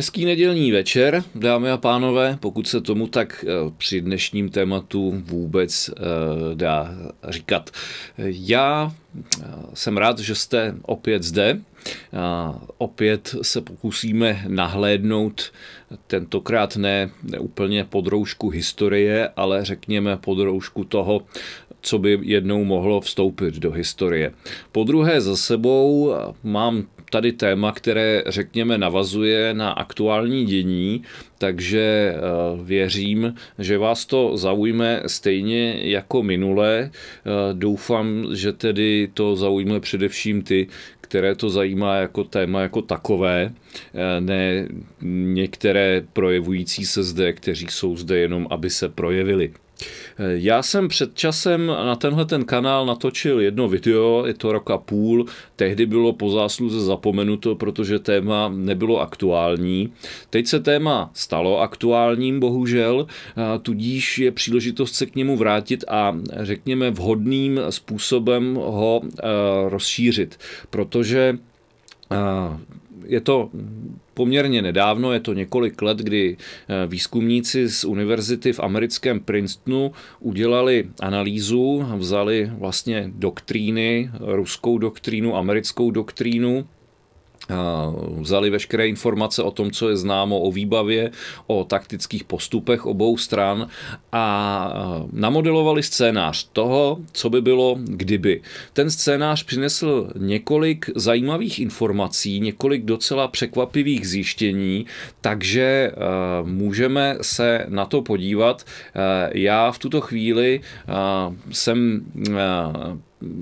Hezký nedělní večer, dámy a pánové, pokud se tomu tak eh, při dnešním tématu vůbec eh, dá říkat. Já eh, jsem rád, že jste opět zde. Opět se pokusíme nahlédnout tentokrát ne úplně podroužku historie, ale řekněme podroužku toho, co by jednou mohlo vstoupit do historie. Po druhé za sebou mám tady téma, které, řekněme, navazuje na aktuální dění, takže eh, věřím, že vás to zaujme stejně jako minule. Eh, doufám, že tedy to zaujme především ty, které to zajímá jako téma jako takové, eh, ne některé projevující se zde, kteří jsou zde jenom, aby se projevili. Eh, já jsem před časem na tenhle ten kanál natočil jedno video, je to roka půl, tehdy bylo po zásluze zapomenuto, protože téma nebylo aktuální. Teď se téma stalo aktuálním, bohužel, tudíž je příležitost se k němu vrátit a řekněme vhodným způsobem ho eh, rozšířit, protože eh, je to poměrně nedávno, je to několik let, kdy eh, výzkumníci z univerzity v americkém Princetonu udělali analýzu, vzali vlastně doktríny, ruskou doktrínu, americkou doktrínu, vzali veškeré informace o tom, co je známo o výbavě, o taktických postupech obou stran a namodelovali scénář toho, co by bylo kdyby. Ten scénář přinesl několik zajímavých informací, několik docela překvapivých zjištění, takže e, můžeme se na to podívat. E, já v tuto chvíli e, jsem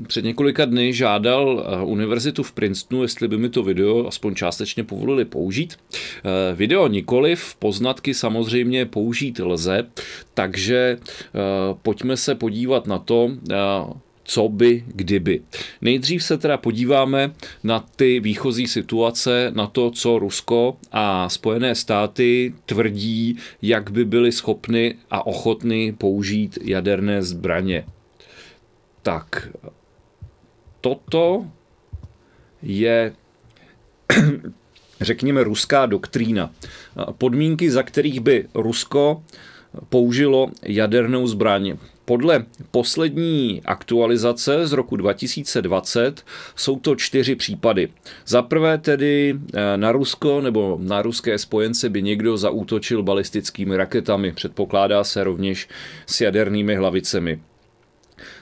před několika dny žádal eh, univerzitu v Princetonu, jestli by mi to video aspoň částečně povolili použít. Eh, video nikoliv, poznatky samozřejmě použít lze, takže eh, pojďme se podívat na to, co by, kdyby. Nejdřív se teda podíváme na ty výchozí situace, na to, co Rusko a Spojené státy tvrdí, jak by byly schopny a ochotny použít jaderné zbraně. Tak, toto je, řekněme, ruská doktrína. Podmínky, za kterých by Rusko použilo jadernou zbraň. Podle poslední aktualizace z roku 2020 jsou to čtyři případy. Za prvé tedy eh, na Rusko nebo na ruské spojence by někdo zaútočil balistickými raketami, předpokládá se rovněž s jadernými hlavicemi.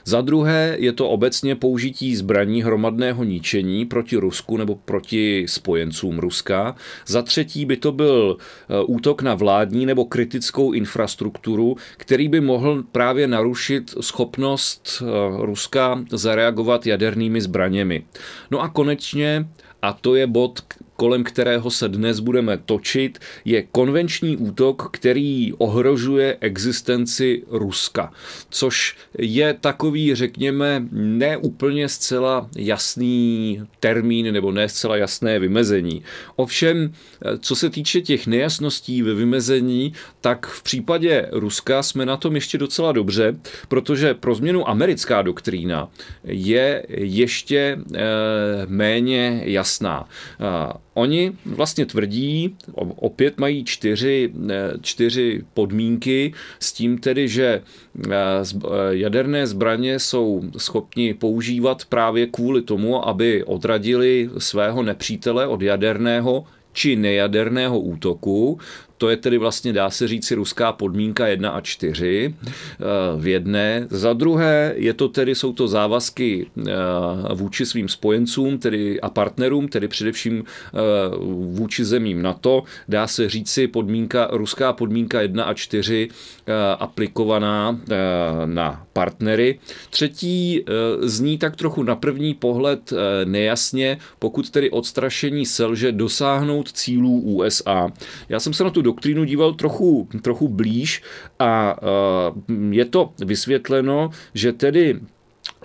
Za druhé je to obecně použití zbraní hromadného ničení proti Rusku nebo proti spojencům Ruska. Za třetí by to byl eh, útok na vládní nebo kritickou infrastrukturu, který by mohl právě narušit schopnost eh, Ruska zareagovat jadernými zbraněmi. No a konečně, a to je bod, kolem kterého se dnes budeme točit, je konvenční útok, který ohrožuje existenci Ruska, což je takový, řekněme, neúplně zcela jasný termín nebo ne zcela jasné vymezení. Ovšem, co se týče těch nejasností ve vymezení, tak v případě Ruska jsme na tom ještě docela dobře, protože pro změnu americká doktrína je ještě eh, méně jasná. Oni vlastně tvrdí, opět mají čtyři, eh, čtyři podmínky s tím tedy, že eh, eh, jaderné zbraně jsou schopni používat právě kvůli tomu, aby odradili svého nepřítele od jaderného či nejaderného útoku, to je tedy vlastně, dá se říci, ruská podmínka 1 a 4 eh, v jedné. Za druhé je to tedy, jsou to závazky eh, vůči svým spojencům tedy a partnerům, tedy především eh, vůči zemím NATO. Dá se říci podmínka, ruská podmínka 1 a 4 aplikovaná na partnery. Třetí zní tak trochu na první pohled nejasně, pokud tedy odstrašení selže dosáhnout cílů USA. Já jsem se na tu doktrínu díval trochu, trochu blíž a eh, je to vysvětleno, že tedy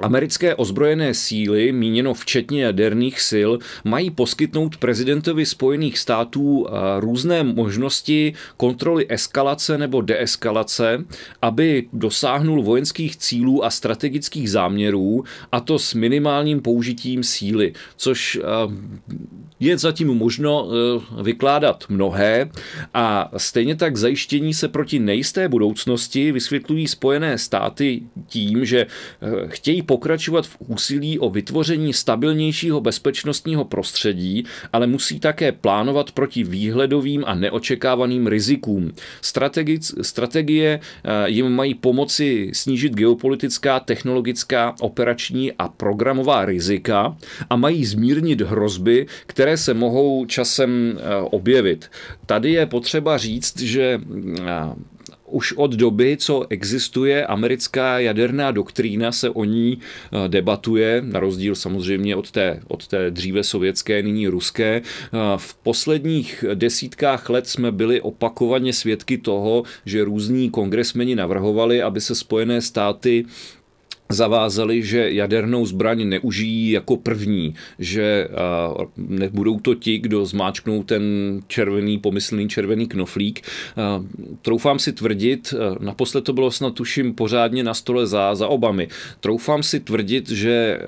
Americké ozbrojené síly, míněno včetně jaderných sil, mají poskytnout prezidentovi Spojených států eh, různé možnosti kontroly eskalace nebo deeskalace, aby dosáhnul vojenských cílů a strategických záměrů, a to s minimálním použitím síly, což eh, je zatím možno eh, vykládat mnohé a stejně tak zajištění se proti nejisté budoucnosti vysvětlují Spojené státy tím, že chtějí pokračovat v úsilí o vytvoření stabilnějšího bezpečnostního prostředí, ale musí také plánovat proti výhledovým a neočekávaným rizikům. Strategic, strategie eh, jim mají pomoci snížit geopolitická, technologická, operační a programová rizika a mají zmírnit hrozby, které se mohou časem eh, objevit. Tady je potřeba říct, že eh, už od doby, co existuje americká jaderná doktrína, se o ní eh, debatuje, na rozdíl samozřejmě od té, od té dříve sovětské, nyní ruské. Eh, v posledních desítkách let jsme byli opakovaně svědky toho, že různí kongresmeni navrhovali, aby se Spojené státy zavázali, že jadernou zbraň neužijí jako první, že nebudou to ti, kdo zmáčknou ten červený, pomyslný červený knoflík. Troufám si tvrdit, naposled to bylo snad tuším pořádně na stole za, za Obamy, troufám si tvrdit, že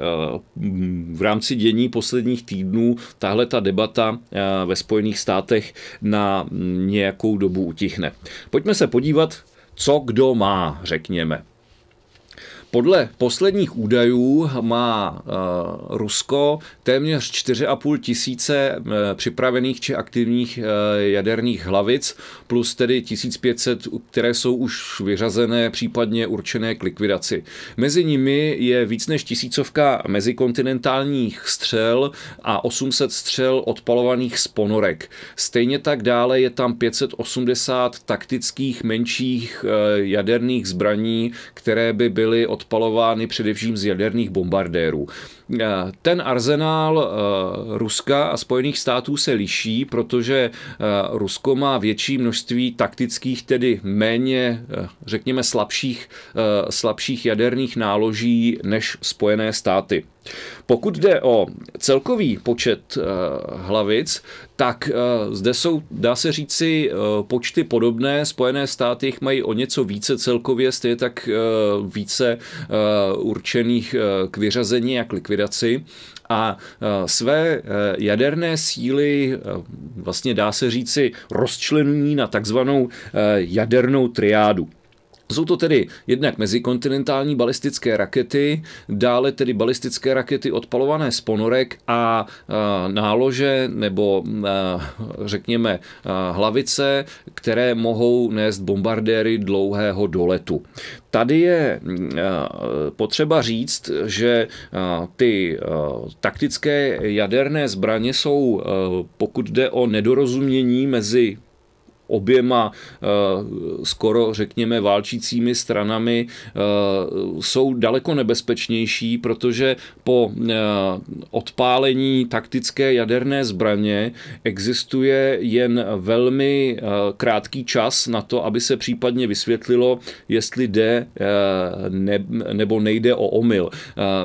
v rámci dění posledních týdnů tahle ta debata ve Spojených státech na nějakou dobu utichne. Pojďme se podívat, co kdo má, řekněme. Podle posledních údajů má eh, Rusko téměř 4,5 tisíce eh, připravených či aktivních eh, jaderných hlavic, plus tedy 1500, které jsou už vyřazené, případně určené k likvidaci. Mezi nimi je víc než tisícovka mezikontinentálních střel a 800 střel odpalovaných z ponorek. Stejně tak dále je tam 580 taktických menších jaderných zbraní, které by byly od odpalovány především z jaderných bombardérů. Eh, ten arzenál eh, Ruska a Spojených států se liší, protože eh, Rusko má větší množství taktických, tedy méně, řekněme, slabších, slabších jaderných náloží než Spojené státy. Pokud jde o celkový počet eh, hlavic, tak eh, zde jsou, dá se říci, eh, počty podobné. Spojené státy jich mají o něco více celkově, stejně tak více určených k vyřazení a k likvidaci a své jaderné síly vlastně dá se říci rozčlenují na takzvanou jadernou triádu. Jsou to tedy jednak mezikontinentální balistické rakety, dále tedy balistické rakety odpalované z ponorek a nálože nebo řekněme hlavice, které mohou nést bombardéry dlouhého doletu. Tady je potřeba říct, že ty taktické jaderné zbraně jsou, pokud jde o nedorozumění mezi oběma eh, skoro, řekněme, válčícími stranami eh, jsou daleko nebezpečnější, protože po eh, odpálení taktické jaderné zbraně existuje jen velmi krátký čas na to, aby se případně vysvětlilo, jestli jde nebo nejde o omyl.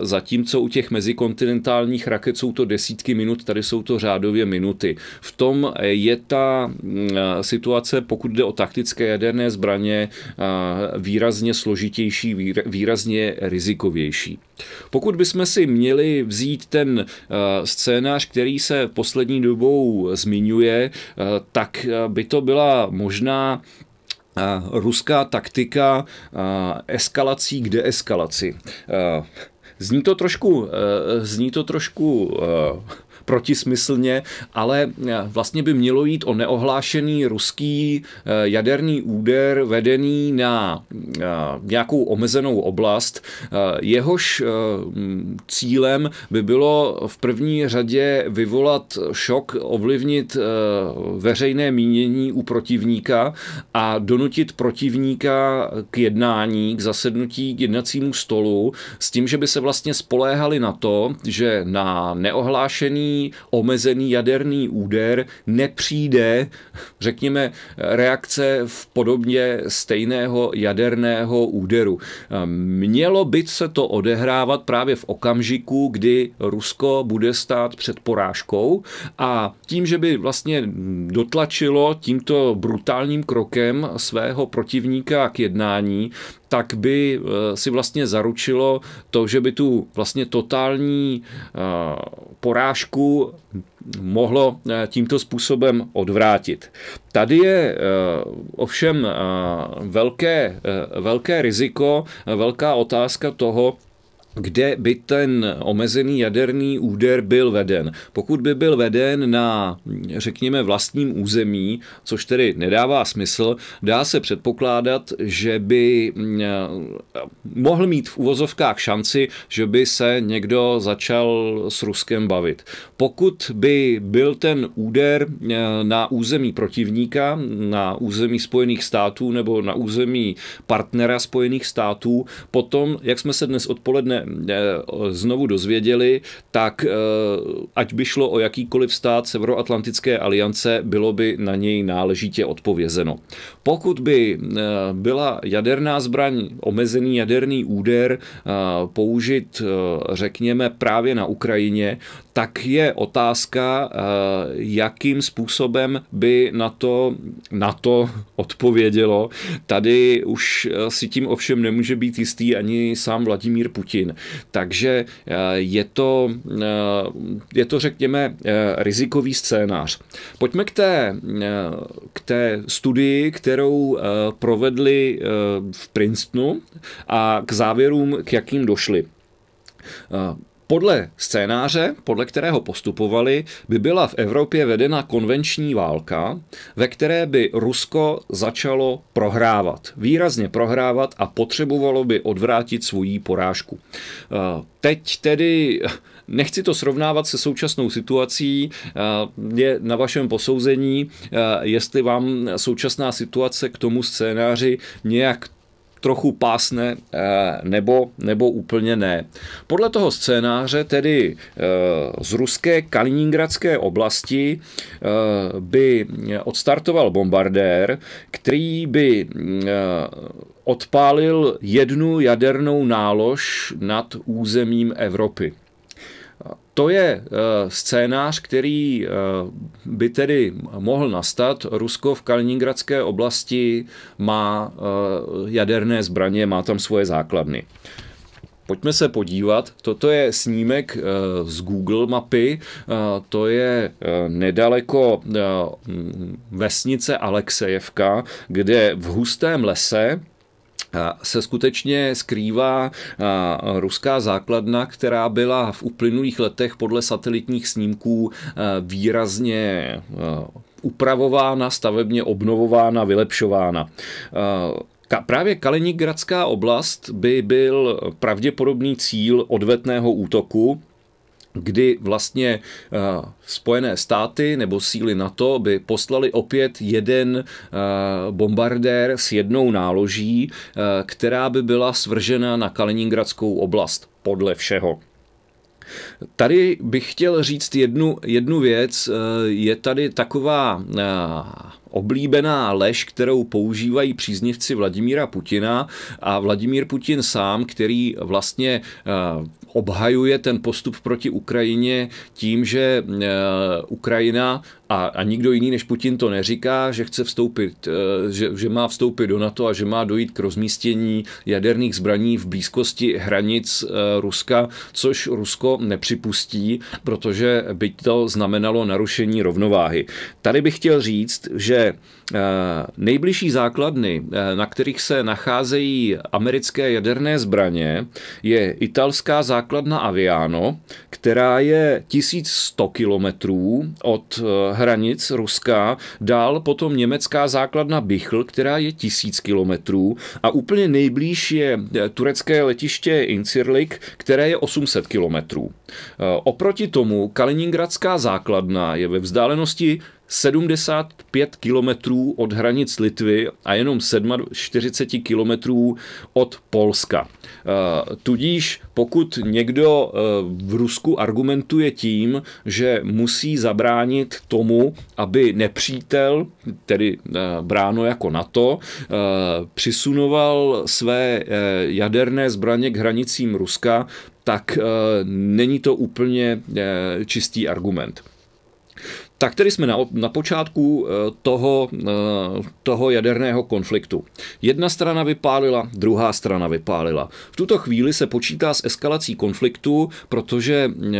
Zatímco u těch mezikontinentálních raket jsou to desítky minut, tady jsou to řádově minuty. V tom je ta situace situace, pokud jde o taktické jaderné zbraně, výrazně složitější, výrazně rizikovější. Pokud bychom si měli vzít ten scénář, který se poslední dobou zmiňuje, tak by to byla možná ruská taktika eskalací k deeskalaci. Zní to trošku, e, zní to trošku e, protismyslně, ale eh, vlastně by mělo jít o neohlášený ruský eh, jaderný úder vedený na eh, nějakou omezenou oblast. Jehož cílem by bylo v první řadě vyvolat šok, ovlivnit veřejné mínění u protivníka a donutit protivníka k jednání, k zasednutí k jednacímu stolu s tím, že by se vlastně spoléhali na to, že na neohlášený omezený jaderný úder nepřijde, řekněme, reakce v podobně stejného jaderného úderu. Ehm, mělo by se to odehrávat právě v okamžiku, kdy Rusko bude stát před porážkou a tím, že by vlastně dotlačilo tímto brutálním krokem svého protivníka k jednání, tak by eh, si vlastně zaručilo to, že by tu vlastně totální eh, porážku mohlo eh, tímto způsobem odvrátit. Tady je ovšem velké, velké riziko, velká otázka toho, kde by ten omezený jaderný úder byl veden. Pokud by byl veden na, řekněme, vlastním území, což tedy nedává smysl, dá se předpokládat, že by eh, mohl mít v uvozovkách šanci, že by se někdo začal s Ruskem bavit. Pokud by byl ten úder eh, na území protivníka, na území Spojených států nebo na území partnera Spojených států, potom, jak jsme se dnes odpoledne Eh, znovu dozvěděli, tak eh, ať by šlo o jakýkoliv stát Severoatlantické aliance, bylo by na něj náležitě odpovězeno. Pokud by eh, byla jaderná zbraň, omezený jaderný úder použit, řekněme, právě na Ukrajině, tak je otázka, eh, jakým způsobem by na to, na to odpovědělo. Tady už eh, si tím ovšem nemůže být jistý ani sám Vladimír Putin. Takže eh, je to, je to řekněme, rizikový scénář. Pojďme k té, k té studii, kterou provedli v Princetonu a k závěrům, k jakým došli. Podle scénáře, podle kterého postupovali, by byla v Evropě vedena konvenční válka, ve které by Rusko začalo prohrávat, výrazně prohrávat a potřebovalo by odvrátit svoji porážku. Eh, teď tedy nechci to srovnávat se současnou situací, eh, je na vašem posouzení, eh, jestli vám současná situace k tomu scénáři nějak trochu pásne eh, nebo, nebo úplně ne. Podle toho scénáře tedy eh, z ruské kaliningradské oblasti eh, by odstartoval bombardér, který by odpálil jednu jadernou nálož nad územím Evropy. To je eh, scénář, který eh, by tedy mohl nastat. Rusko v Kaliningradské oblasti má eh, jaderné zbraně, má tam svoje základny. Pojďme se podívat. Toto je snímek z Google mapy. To je nedaleko vesnice Alexejevka, kde v hustém lese se skutečně skrývá ruská základna, která byla v uplynulých letech podle satelitních snímků výrazně upravována, stavebně obnovována, vylepšována. Ka- právě Kaliningradská oblast by byl pravděpodobný cíl odvetného útoku kdy vlastně eh, Spojené státy nebo síly NATO by poslali opět jeden eh, bombardér s jednou náloží, eh, která by byla svržena na Kaliningradskou oblast, podle všeho. Tady bych chtěl říct jednu, jednu věc. Je tady taková oblíbená lež, kterou používají příznivci Vladimíra Putina a Vladimír Putin sám, který vlastně obhajuje ten postup proti Ukrajině tím, že eh, Ukrajina a, a nikdo jiný než Putin to neříká, že chce vstoupit, eh, že, že má vstoupit do NATO a že má dojít k rozmístění jaderných zbraní v blízkosti hranic eh, Ruska, což Rusko nepřipustí, protože by to znamenalo narušení rovnováhy. Tady bych chtěl říct, že eh, nejbližší základny, na kterých se nacházejí americké jaderné zbraně, je italská základna Aviano, která je 1100 kilometrů od hranic Ruska, dál potom německá základna Bichl, která je tisíc kilometrů a úplně nejblíž je e, turecké letiště Incirlik, které je 800 kilometrů. E, oproti tomu Kaliningradská základna je ve vzdálenosti 75 kilometrů od hranic Litvy a jenom 47 kilometrů od Polska. Eh, tudíž pokud někdo eh, v Rusku argumentuje tím, že musí zabránit tomu, aby nepřítel, tedy eh, bráno jako NATO, přisunoval své jaderné zbraně k hranicím Ruska, tak není to úplně čistý argument. Tak tedy jsme na, na počátku eh, toho, eh, toho jaderného konfliktu. Jedna strana vypálila, druhá strana vypálila. V tuto chvíli se počítá s eskalací konfliktu, protože eh,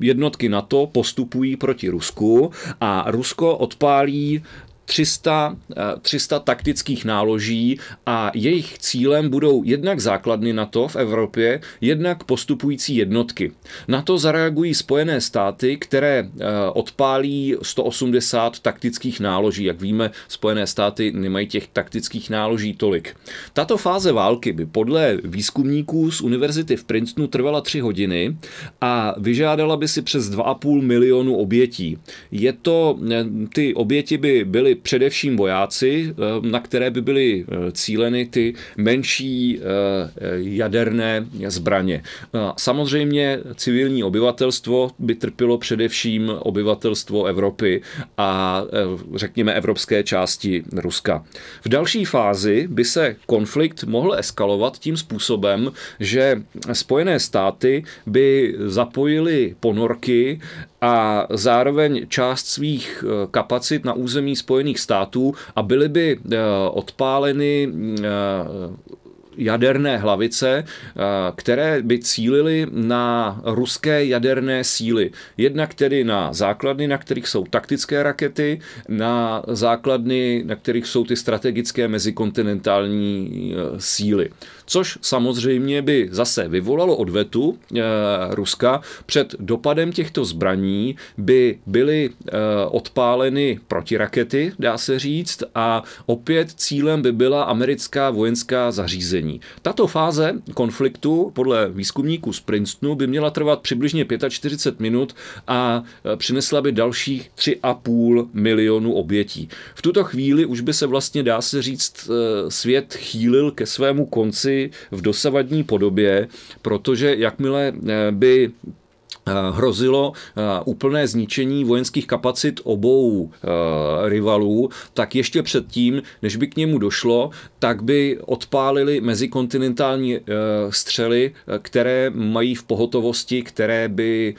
jednotky NATO postupují proti Rusku a Rusko odpálí 300, 300 eh, taktických náloží a jejich cílem budou jednak základny NATO v Evropě, jednak postupující jednotky. Na to zareagují Spojené státy, které eh, odpálí 180 taktických náloží. Jak víme, Spojené státy nemají těch taktických náloží tolik. Tato fáze války by podle výzkumníků z univerzity v Princetonu trvala 3 hodiny a vyžádala by si přes 2,5 milionu obětí. Je to, eh, ty oběti by byly především vojáci, eh, na které by byly eh, cíleny ty menší eh, jaderné zbraně. No samozřejmě civilní obyvatelstvo by trpělo především obyvatelstvo Evropy a řekněme evropské části Ruska. V další fázi by se konflikt mohl eskalovat tím způsobem, že Spojené státy by zapojily ponorky a zároveň část svých eh, kapacit na území Spojených států a byly by eh, odpáleny mm, eh, jaderné hlavice, eh, které by cílily na ruské jaderné síly. Jednak tedy na základny, na kterých jsou taktické rakety, na základny, na kterých jsou ty strategické mezikontinentální eh, síly. Což samozřejmě by zase vyvolalo odvetu eh, Ruska před dopadem těchto zbraní by byly odpáleny protirakety, dá se říct, a opět cílem by byla americká vojenská zařízení utrpení. Tato fáze konfliktu podle výzkumníků z Princetonu by měla trvat přibližně 45 minut a e, přinesla by dalších 3,5 milionu obětí. V tuto chvíli už by se vlastně, dá se říct, e, svět chýlil ke svému konci v dosavadní podobě, protože jakmile e, by Eh, hrozilo eh, úplné zničení vojenských kapacit obou eh, rivalů, tak ještě předtím, než by k němu došlo, tak by odpálili mezikontinentální střely, které mají v pohotovosti, které by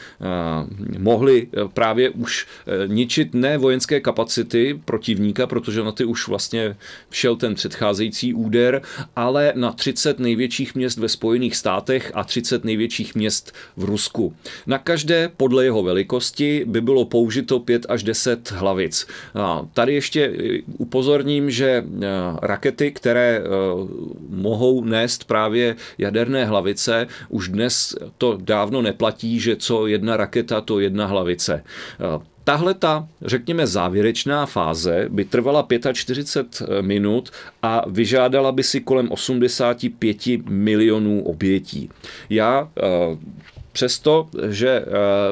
mohly právě už ničit ne vojenské kapacity protivníka, protože na ty už vlastně šel ten předcházející úder, ale na 30 největších měst ve Spojených státech a 30 největších měst v Rusku. Na každé podle jeho velikosti by bylo použito 5 až 10 hlavic. A tady ještě eh, upozorním, že eh, rakety, které eh, mohou nést právě jaderné hlavice, už dnes to dávno neplatí, že co jedna raketa, to jedna hlavice. Tahle ta, řekněme, závěrečná fáze by trvala 45 minut a vyžádala by si kolem 85 milionů obětí. Já Přesto, že eh,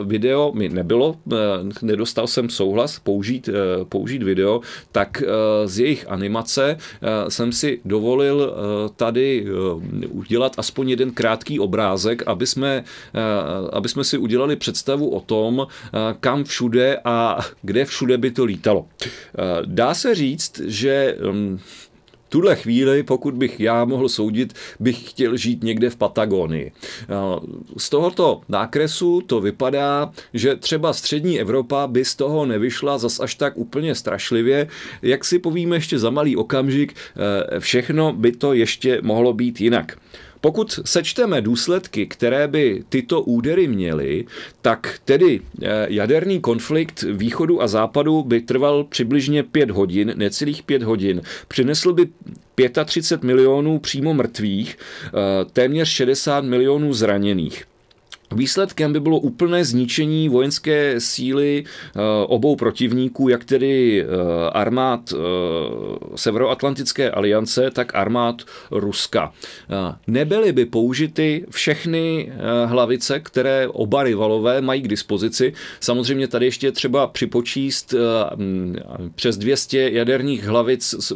video mi nebylo, eh, nedostal jsem souhlas použít, eh, použít video, tak z jejich animace jsem si dovolil tady udělat aspoň jeden krátký obrázek, aby jsme, aby jsme si udělali představu o tom, kam všude a kde všude by to lítalo. Dá se říct, že mm, tuhle chvíli, pokud bych já mohl soudit, bych chtěl žít někde v Patagonii. Z tohoto nákresu to vypadá, že třeba střední Evropa by z toho nevyšla zas až tak úplně strašlivě. Jak si povíme ještě za malý okamžik, eh, všechno by to ještě mohlo být jinak. Pokud sečteme důsledky, které by tyto údery měly, tak tedy eh, jaderný konflikt východu a západu by trval přibližně 5 hodin, necelých 5 hodin. Přinesl by 35 milionů přímo mrtvých, eh, téměř 60 milionů zraněných. Výsledkem by bylo úplné zničení vojenské síly eh, obou protivníků, jak tedy eh, armád eh, Severoatlantické aliance, tak armád Ruska. Nebyly by použity všechny hlavice, které oba rivalové mají k dispozici. Samozřejmě tady ještě třeba připočíst hm, přes 200 jaderních hlavic z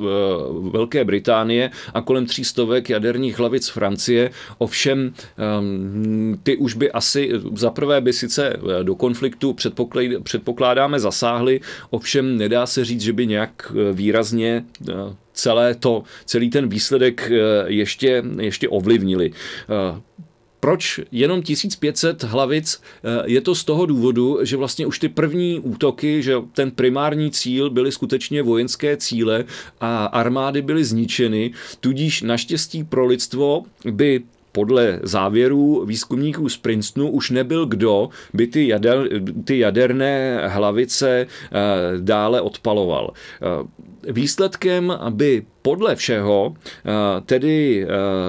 Velké Británie a kolem 300 jaderních hlavic Francie. Ovšem, hm, ty už by asi asi zaprvé by sice eh, do konfliktu předpokládáme zasáhli, ovšem nedá se říct, že by nějak eh, výrazně eh, celé to, celý ten výsledek ještě, ještě ovlivnili proč jenom 1500 hlavic? Je to z toho důvodu, že vlastně už ty první útoky, že ten primární cíl byly skutečně vojenské cíle a armády byly zničeny, tudíž naštěstí pro lidstvo by podle závěrů výzkumníků z Princetonu už nebyl kdo by ty, jader, ty jaderné hlavice eh, dále odpaloval. Eh, výsledkem by podle všeho eh, tedy eh,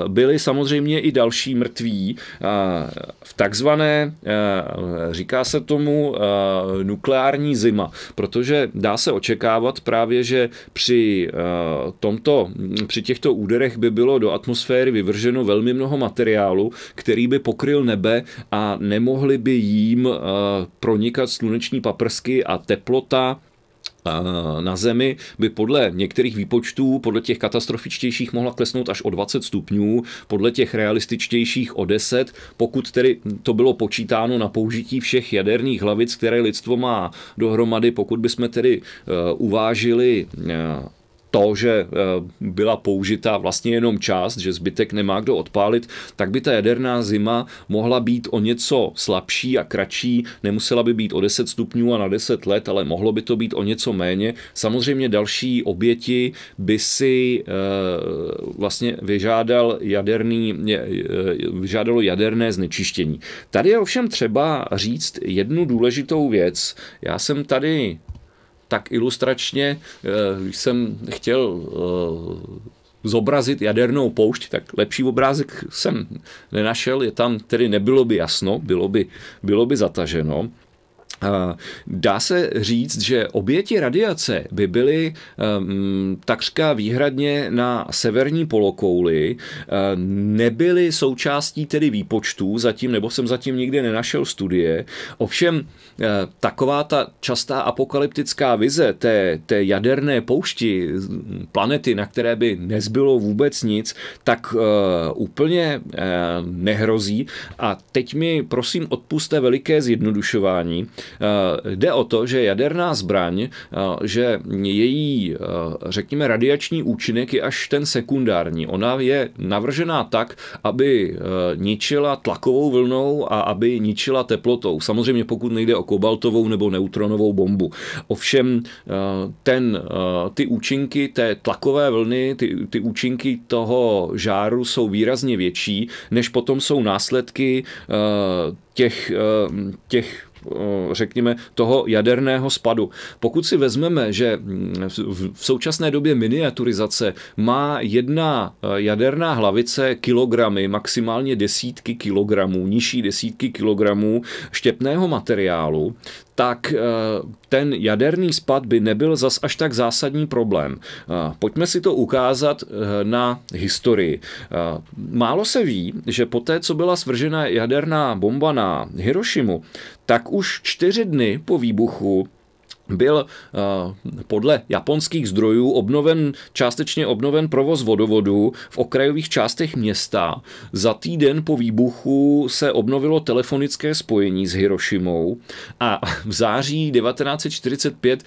byli samozřejmě i další mrtví eh, v takzvané, říká se tomu, nukleární zima, protože dá se očekávat právě, že při tomto, při těchto úderech by bylo do atmosféry vyvrženo velmi mnoho materiálu, který by pokryl nebe a nemohly by jím pronikat sluneční paprsky a teplota na Zemi by podle některých výpočtů, podle těch katastrofičtějších mohla klesnout až o 20 stupňů, podle těch realističtějších o 10, pokud tedy to bylo počítáno na použití všech jaderných hlavic, které lidstvo má dohromady, pokud bychom tedy eh, uvážili eh, to, že eh, byla použita vlastně jenom část, že zbytek nemá kdo odpálit, tak by ta jaderná zima mohla být o něco slabší a kratší, nemusela by být o 10 stupňů a na 10 let, ale mohlo by to být o něco méně. Samozřejmě další oběti by si eh, vlastně vyžádal jaderný, eh, vyžádalo jaderné znečištění. Tady je ovšem třeba říct jednu důležitou věc. Já jsem tady tak ilustračně, eh, když jsem chtěl eh, zobrazit jadernou poušť, tak lepší obrázek jsem nenašel, je tam tedy nebylo by jasno, bylo by, bylo by zataženo. Dá se říct, že oběti radiace by byly ehm, takřka výhradně na severní polokouli, ehm, nebyly součástí tedy výpočtů zatím, nebo jsem zatím nikdy nenašel studie. Ovšem, eh, taková ta častá apokalyptická vize té, té jaderné poušti, mm, planety, na které by nezbylo vůbec nic, tak eh, úplně eh, nehrozí. A teď mi prosím odpuste veliké zjednodušování. Eh, jde o to, že jaderná zbraň, eh, že její, eh, řekněme, radiační účinek je až ten sekundární. Ona je navržená tak, aby ničila tlakovou vlnou a aby ničila teplotou. Samozřejmě pokud nejde o kobaltovou nebo neutronovou bombu. Ovšem ten, ty účinky té tlakové vlny, ty, ty účinky toho žáru jsou výrazně větší, než potom jsou následky těch, těch Eh, řekněme, toho jaderného spadu. Pokud si vezmeme, že mm, v současné době miniaturizace má jedna eh, jaderná hlavice kilogramy, maximálně desítky kilogramů, nižší desítky kilogramů štěpného materiálu, tak eh, ten jaderný spad by nebyl zas až tak zásadní problém. Eh, pojďme si to ukázat eh, na historii. Málo se ví, že poté, co byla svržena jaderná bomba na Hirošimu, tak už čtyři dny po výbuchu byl eh, podle japonských zdrojů obnoven, částečně obnoven provoz vodovodu v okrajových částech města. Za týden po výbuchu se obnovilo telefonické spojení s Hirošimou a v září 1945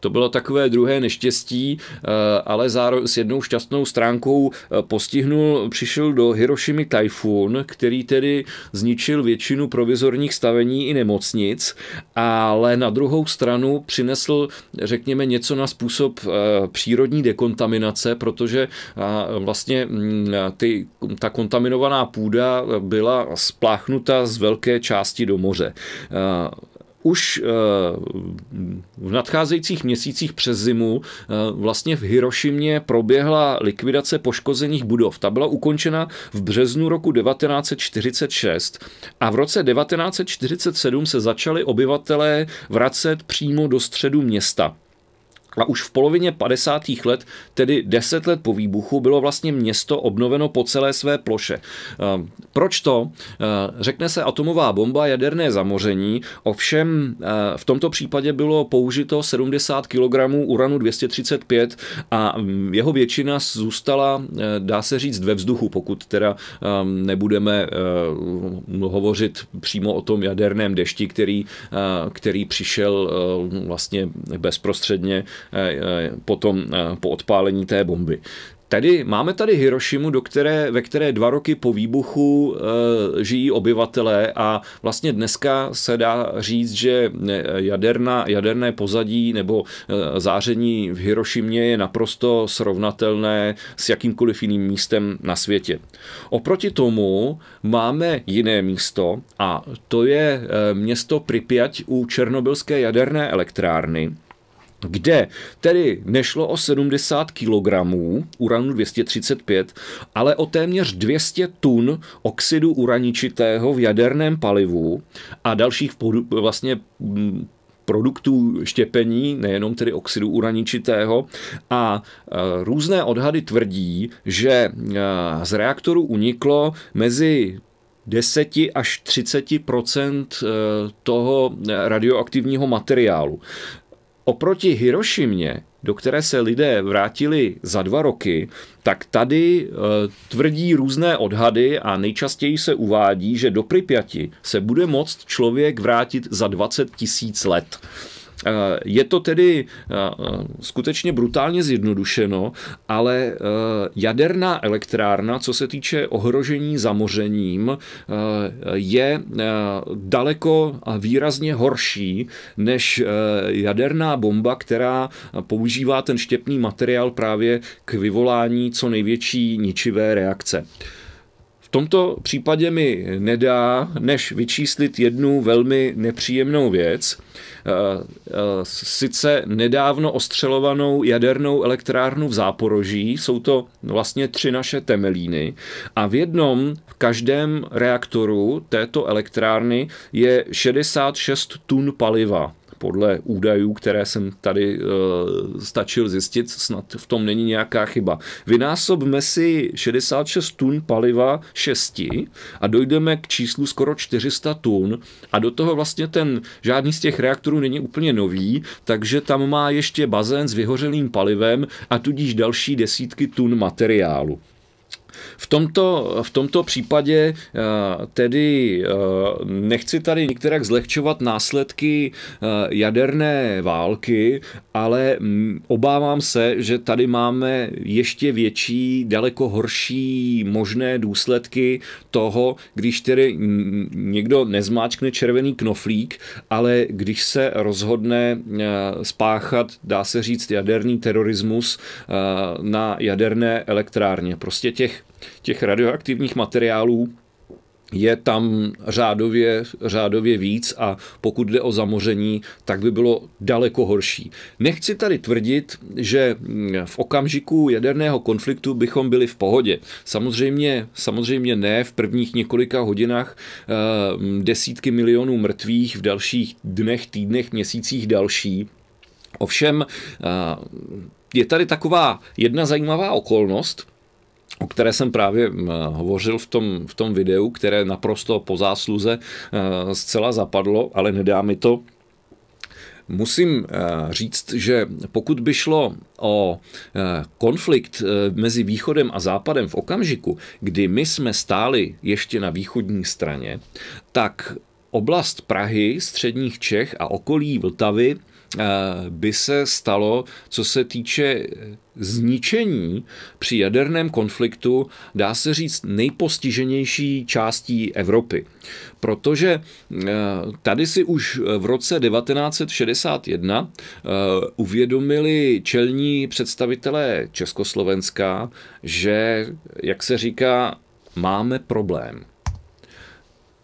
to bylo takové druhé neštěstí, eh, ale s jednou šťastnou stránkou eh, postihnul, přišel do Hirošimi tajfun, který tedy zničil většinu provizorních stavení i nemocnic, ale na druhou stranu přinesl, řekněme, něco na způsob eh, přírodní dekontaminace, protože vlastně mm, ty, ta kontaminovaná půda byla spláchnuta z velké části do moře už eh, v nadcházejících měsících přes zimu eh, vlastně v Hirošimě proběhla likvidace poškozených budov. Ta byla ukončena v březnu roku 1946 a v roce 1947 se začaly obyvatelé vracet přímo do středu města. A už v polovině 50. let, tedy 10 let po výbuchu, bylo vlastně město obnoveno po celé své ploše. Eh, proč to? Eh, řekne se atomová bomba, jaderné zamoření, ovšem eh, v tomto případě bylo použito 70 kg uranu 235 a mm, jeho většina zůstala, dá se říct, ve vzduchu, pokud teda ehm, nebudeme hovořit přímo o tom jaderném dešti, který, který přišel vlastně bezprostředně Eh, eh, potom eh, po odpálení té bomby. Tady máme tady Hirošimu, do které, ve které dva roky po výbuchu e, žijí obyvatelé a vlastně dneska se dá říct, že jaderna, jaderné pozadí nebo e, záření v Hirošimě je naprosto srovnatelné s jakýmkoliv jiným místem na světě. Oproti tomu máme jiné místo a to je město Pripyat u Černobylské jaderné elektrárny kde tedy nešlo o 70 kg uranu 235, ale o téměř 200 tun oxidu uraničitého v jaderném palivu a dalších vlastně mm, produktů štěpení, nejenom tedy oxidu uraničitého. A e, různé odhady tvrdí, že e, z reaktoru uniklo mezi 10 až 30 e, toho radioaktivního materiálu. Oproti Hirošimě, do které se lidé vrátili za dva roky, tak tady e, tvrdí různé odhady a nejčastěji se uvádí, že do Pripyati se bude moct člověk vrátit za 20 tisíc let. Eh, je to tedy eh, skutečně brutálně zjednodušeno, ale eh, jaderná elektrárna, co se týče ohrožení zamořením, je daleko výrazně horší než jaderná bomba, která používá ten štěpný materiál právě k vyvolání co největší ničivé reakce tomto případě mi nedá, než vyčíslit jednu velmi nepříjemnou věc, eh, eh, sice nedávno ostřelovanou jadernou elektrárnu v Záporoží, jsou to vlastně tři naše temelíny a v jednom, v každém reaktoru této elektrárny je 66 tun paliva podle údajů, které jsem tady eh, stačil zjistit, snad v tom není nějaká chyba. Vynásobme si 66 tun paliva 6 a dojdeme k číslu skoro 400 tun a do toho vlastně ten žádný z těch reaktorů není úplně nový, takže tam má ještě bazén s vyhořelým palivem a tudíž další desítky tun materiálu. V tomto, v tomto případě eh, tedy eh, nechci tady některak zlehčovat následky eh, jaderné války, ale obávám se, že tady máme ještě větší, daleko horší možné důsledky toho, když tedy někdo nezmáčkne červený knoflík, ale když se rozhodne spáchat, dá se říct, jaderný terorismus na jaderné elektrárně. Prostě těch těch radioaktivních materiálů je tam řádově, řádově víc a pokud jde o zamoření, tak by bylo daleko horší. Nechci tady tvrdit, že v okamžiku jaderného konfliktu bychom byli v pohodě. Samozřejmě, samozřejmě ne, v prvních několika hodinách eh, desítky milionů mrtvých, v dalších dnech, týdnech, měsících další. Ovšem, eh, je tady taková jedna zajímavá okolnost, o které jsem právě hovořil v tom, v tom videu, které naprosto po zásluze e, zcela zapadlo, ale nedá mi to. Musím e, říct, že pokud by šlo o e, konflikt mezi východem a západem v okamžiku, kdy my jsme stáli ještě na východní straně, tak oblast Prahy, středních Čech a okolí Vltavy Eh, by se stalo, co se týče eh, zničení při jaderném konfliktu, dá se říct, nejpostiženější částí Evropy. Protože eh, tady si už v roce 1961 uvědomili čelní představitelé Československa, že, jak se říká, máme problém.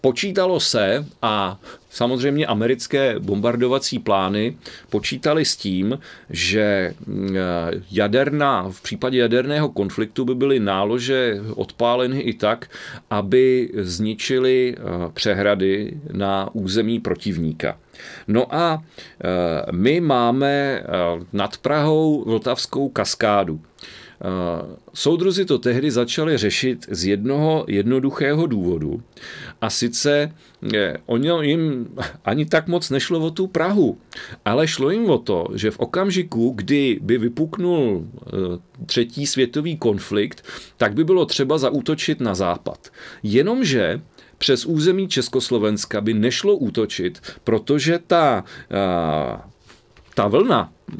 Počítalo se a samozřejmě americké bombardovací plány počítali s tím, že eh, jaderná, v případě jaderného konfliktu by byly nálože odpáleny i tak, aby zničili eh, přehrady na území protivníka. No a eh, my máme nad Prahou Vltavskou kaskádu. Eh, soudruzi to tehdy začali řešit z jednoho jednoduchého důvodu. A sice eh, ono jim ani tak moc nešlo o tu Prahu, ale šlo jim o to, že v okamžiku, kdy by vypuknul eh, třetí světový konflikt, tak by bylo třeba zaútočit na západ. Jenomže přes území Československa by nešlo útočit, protože ta, ta vlna Eh,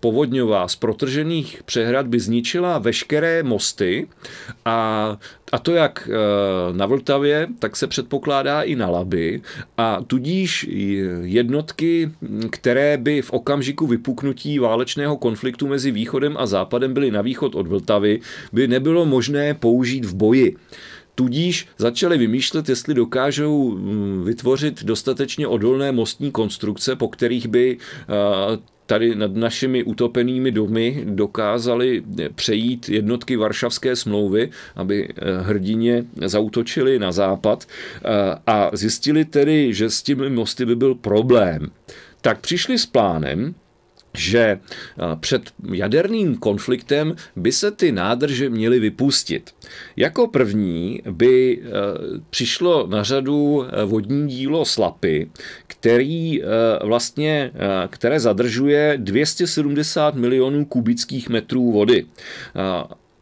povodňová z protržených přehrad by zničila veškeré mosty a, a to jak eh, na Vltavě, tak se předpokládá i na Laby a tudíž jednotky, které by v okamžiku vypuknutí válečného konfliktu mezi východem a západem byly na východ od Vltavy, by nebylo možné použít v boji. Tudíž začali vymýšlet, jestli dokážou mm, vytvořit dostatečně odolné mostní konstrukce, po kterých by eh, tady nad našimi utopenými domy dokázali eh, přejít jednotky Varšavské smlouvy, aby eh, hrdině zautočili na západ eh, a zjistili tedy, že s těmi mosty by byl problém. Tak přišli s plánem, že před jaderným konfliktem by se ty nádrže měly vypustit. Jako první by e, přišlo na řadu e, vodní dílo Slapy, který e, vlastně, které zadržuje 270 milionů kubických metrů vody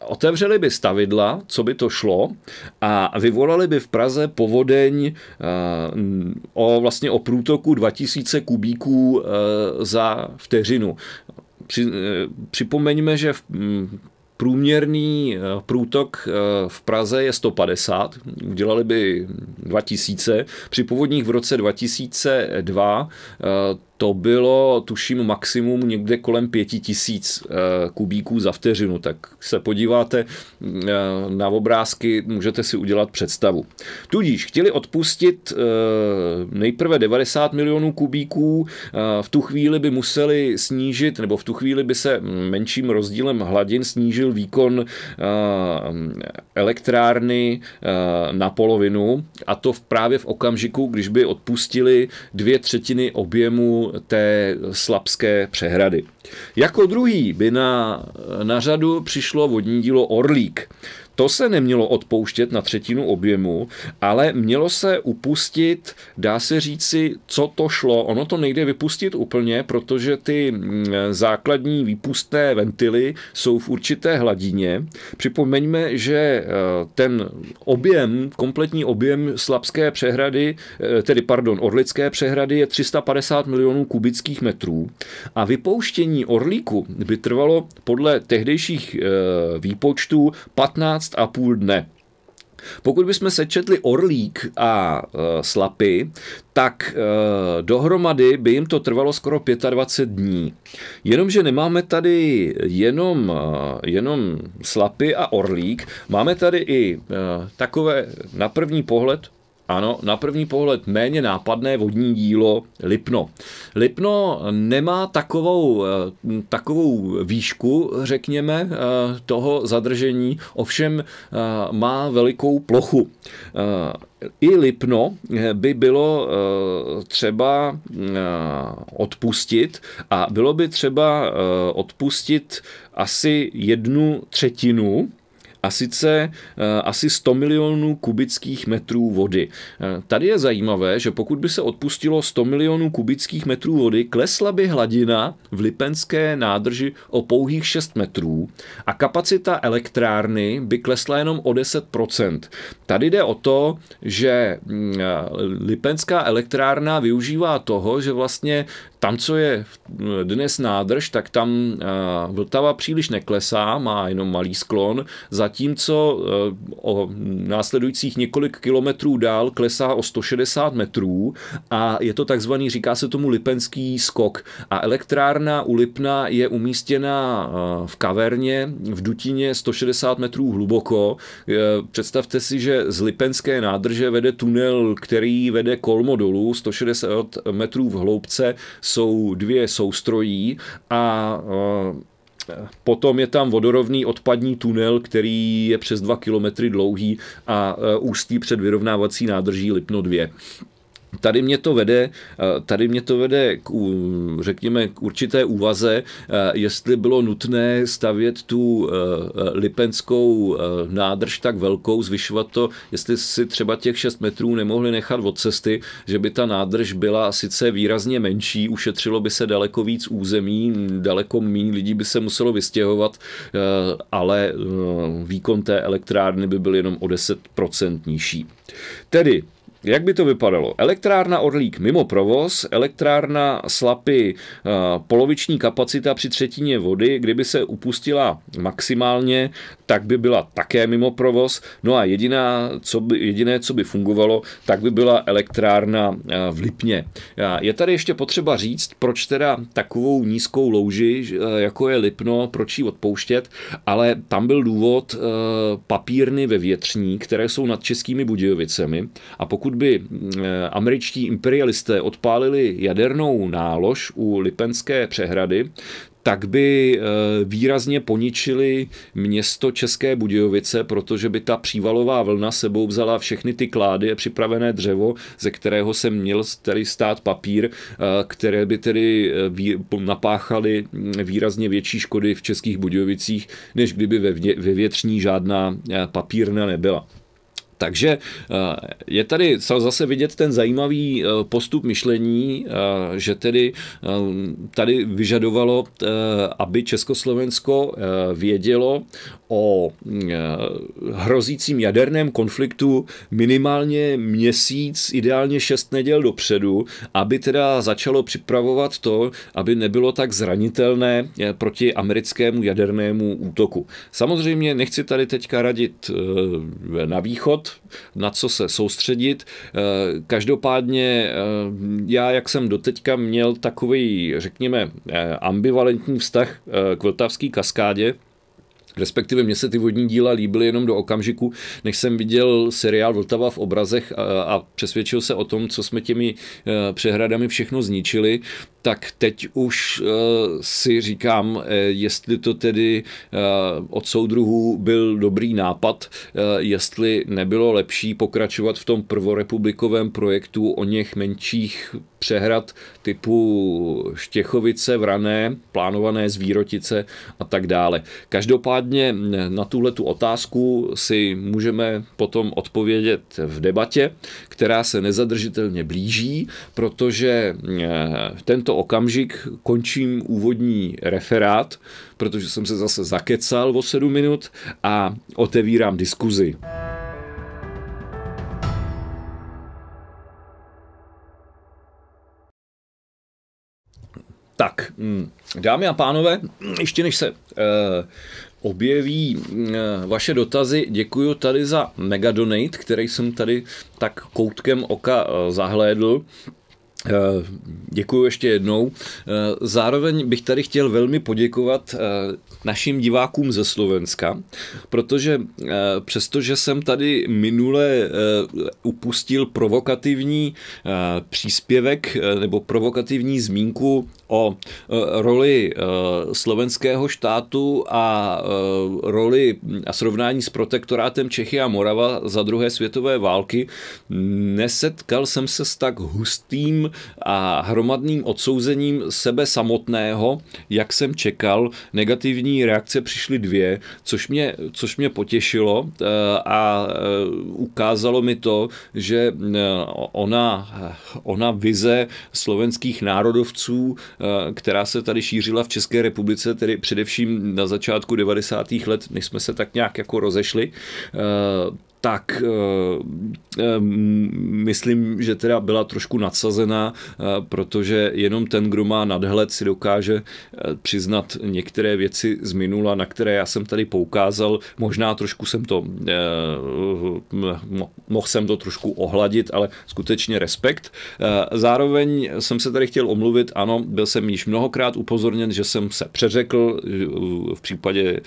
otevřeli by stavidla, co by to šlo, a vyvolali by v Praze povodeň eh, o vlastně o průtoku 2000 kubíků eh, za vteřinu. Při, eh, připomeňme, že v, hm, průměrný průtok v Praze je 150, udělali by 2000. Při povodních v roce 2002 to bylo, tuším, maximum někde kolem pěti tisíc eh, kubíků za vteřinu. Tak se podíváte eh, na obrázky, můžete si udělat představu. Tudíž chtěli odpustit eh, nejprve 90 milionů kubíků, v tu chvíli by museli snížit, nebo v tu chvíli by se menším rozdílem hladin snížil výkon elektrárny na polovinu, a to právě v okamžiku, když by odpustili dvě třetiny objemu té Slabské přehrady. Jako druhý by na, na řadu přišlo vodní dílo Orlík. To se nemělo odpouštět na třetinu objemu, ale mělo se upustit, dá se říci, co to šlo. Ono to nejde vypustit úplně, protože ty mm, základní výpustné ventily jsou v určité hladině. Připomeňme, že e, ten objem, kompletní objem Slabské přehrady, e, tedy pardon, Orlické přehrady je 350 milionů kubických metrů a vypouštění orlíku by trvalo podle tehdejších e, výpočtů 15 6,5 dne. Pokud bychom sečetli orlík a e, slapy, tak e, dohromady by jim to trvalo skoro 25 dní. Jenomže nemáme tady jenom, e, jenom slapy a orlík, máme tady i e, takové na první pohled ano, na první pohled méně nápadné vodní dílo Lipno. Lipno nemá takovou, eh, takovou výšku, řekněme, eh, toho zadržení, ovšem eh, má velikou plochu. I Lipno by bylo třeba odpustit a bylo by třeba odpustit asi jednu třetinu a sice eh, asi 100 milionů kubických metrů vody. Eh, tady je zajímavé, že pokud by se odpustilo 100 milionů kubických metrů vody, klesla by hladina v Lipenské nádrži o pouhých 6 metrů a kapacita elektrárny by klesla jenom o 10%. Tady jde o to, že mm, eh, Lipenská elektrárna využívá toho, že vlastně tam, co je dnes nádrž, tak tam eh, Vltava příliš neklesá, má jenom malý sklon, zatímco eh, o následujících několik kilometrů dál klesá o 160 metrů a je to takzvaný, říká se tomu lipenský skok. A elektrárna u Lipna je umístěna eh, v kaverně v Dutině 160 metrů hluboko. Představte si, že z lipenské nádrže vede tunel, který vede kolmo dolů 160 metrů v hloubce, jsou dvě soustrojí a e, Potom je tam vodorovný odpadní tunel, který je přes 2 kilometry dlouhý a e, ústí před vyrovnávací nádrží Lipno 2. Tady mě to vede, eh, tady mě to vede k, řekněme, k určité úvaze, eh, jestli bylo nutné stavět tu eh, lipenskou nádrž tak velkou, zvyšovat to, jestli si třeba těch 6 metrů nemohli nechat od cesty, že by ta nádrž byla sice výrazně menší, ušetřilo by se daleko víc území, daleko méně lidí by se muselo vystěhovat, ale výkon té elektrárny by byl jenom o 10% nižší. Tedy jak by to vypadalo? Elektrárna Orlík mimo provoz, elektrárna Slapy eh, poloviční kapacita při třetině vody, kdyby se upustila maximálně, tak by byla také mimo provoz. No a jediná, co by, jediné, co by fungovalo, tak by byla elektrárna eh, v Lipně. Je tady ještě potřeba říct, proč teda takovou nízkou louži, eh, jako je Lipno, proč ji odpouštět, ale tam byl důvod papírny ve větřní, které jsou nad českými Budějovicemi a pokud pokud by eh, američtí imperialisté odpálili jadernou nálož u Lipenské přehrady, tak by eh, výrazně poničili město České Budějovice, protože by ta přívalová vlna sebou vzala všechny ty klády a připravené dřevo, ze kterého se měl tedy stát papír, eh, které by tedy napáchaly mm, výrazně větší škody v Českých Budějovicích, než kdyby ve větřní žádná papírna nebyla. Takže eh, je tady zase vidět ten zajímavý eh, postup myšlení, eh, že tedy tady vyžadovalo, aby Československo vědělo o hrozícím jaderném konfliktu minimálně měsíc, ideálně šest neděl dopředu, aby teda začalo připravovat to, aby nebylo tak zranitelné proti americkému jadernému útoku. Samozřejmě nechci tady teďka radit na východ, na co se soustředit. Eh, každopádně eh, já, jak jsem doteďka měl takový, řekněme, eh, ambivalentní vztah k Vltavské kaskádě, Respektive mě se ty vodní díla líbily jenom do okamžiku, než jsem viděl seriál Vltava v obrazech a, a přesvědčil se o tom, co jsme těmi přehradami všechno zničili, tak teď už uh, si říkám, uh, jestli to tedy uh, od soudruhů byl dobrý nápad, uh, jestli nebylo lepší pokračovat v tom prvorepublikovém projektu o něch menších přehrad typu Štěchovice, Vrané, plánované Zvírotice a tak dále. Každopádně na tuhle tu otázku si můžeme potom odpovědět v debatě, která se nezadržitelně blíží, protože tento tento okamžik končím úvodní referát, protože jsem se zase zakecal o sedm minut a otevírám diskuzi. Tak, hm, dámy a pánové, ještě než se uh, objeví uh, vaše dotazy, děkuji tady za Megadonate, který jsem tady tak koutkem oka uh, zahlédl. Eh, Děkuji ještě jednou. Eh, zároveň bych tady chtěl velmi poděkovat eh, našim divákům ze Slovenska, protože přestože jsem tady minule upustil provokativní příspěvek nebo provokativní zmínku o e, roli e, slovenského štátu a e, roli a srovnání s protektorátem Čechy a Morava za druhé světové války, nesetkal jsem se s tak hustým a hromadným odsouzením sebe samotného, jak jsem čekal. Negativní reakce přišly dvě, což mě, což mě potěšilo a ukázalo mi to, že ona, ona vize slovenských národovců Eh, která se tady šířila v České republice, tedy především na začátku 90. let, než jsme se tak nějak jako rozešli, eh, tak eh, eh, myslím, že teda byla trošku nadsazená, eh, protože jenom ten, kdo má nadhled, si dokáže přiznat některé věci z minula, na které já jsem tady poukázal. Možná trošku jsem to, mohl jsem to trošku ohladit, ale skutečně respekt. Zároveň jsem se tady chtěl omluvit, ano, byl jsem již mnohokrát upozorněn, že jsem se přeřekl v případě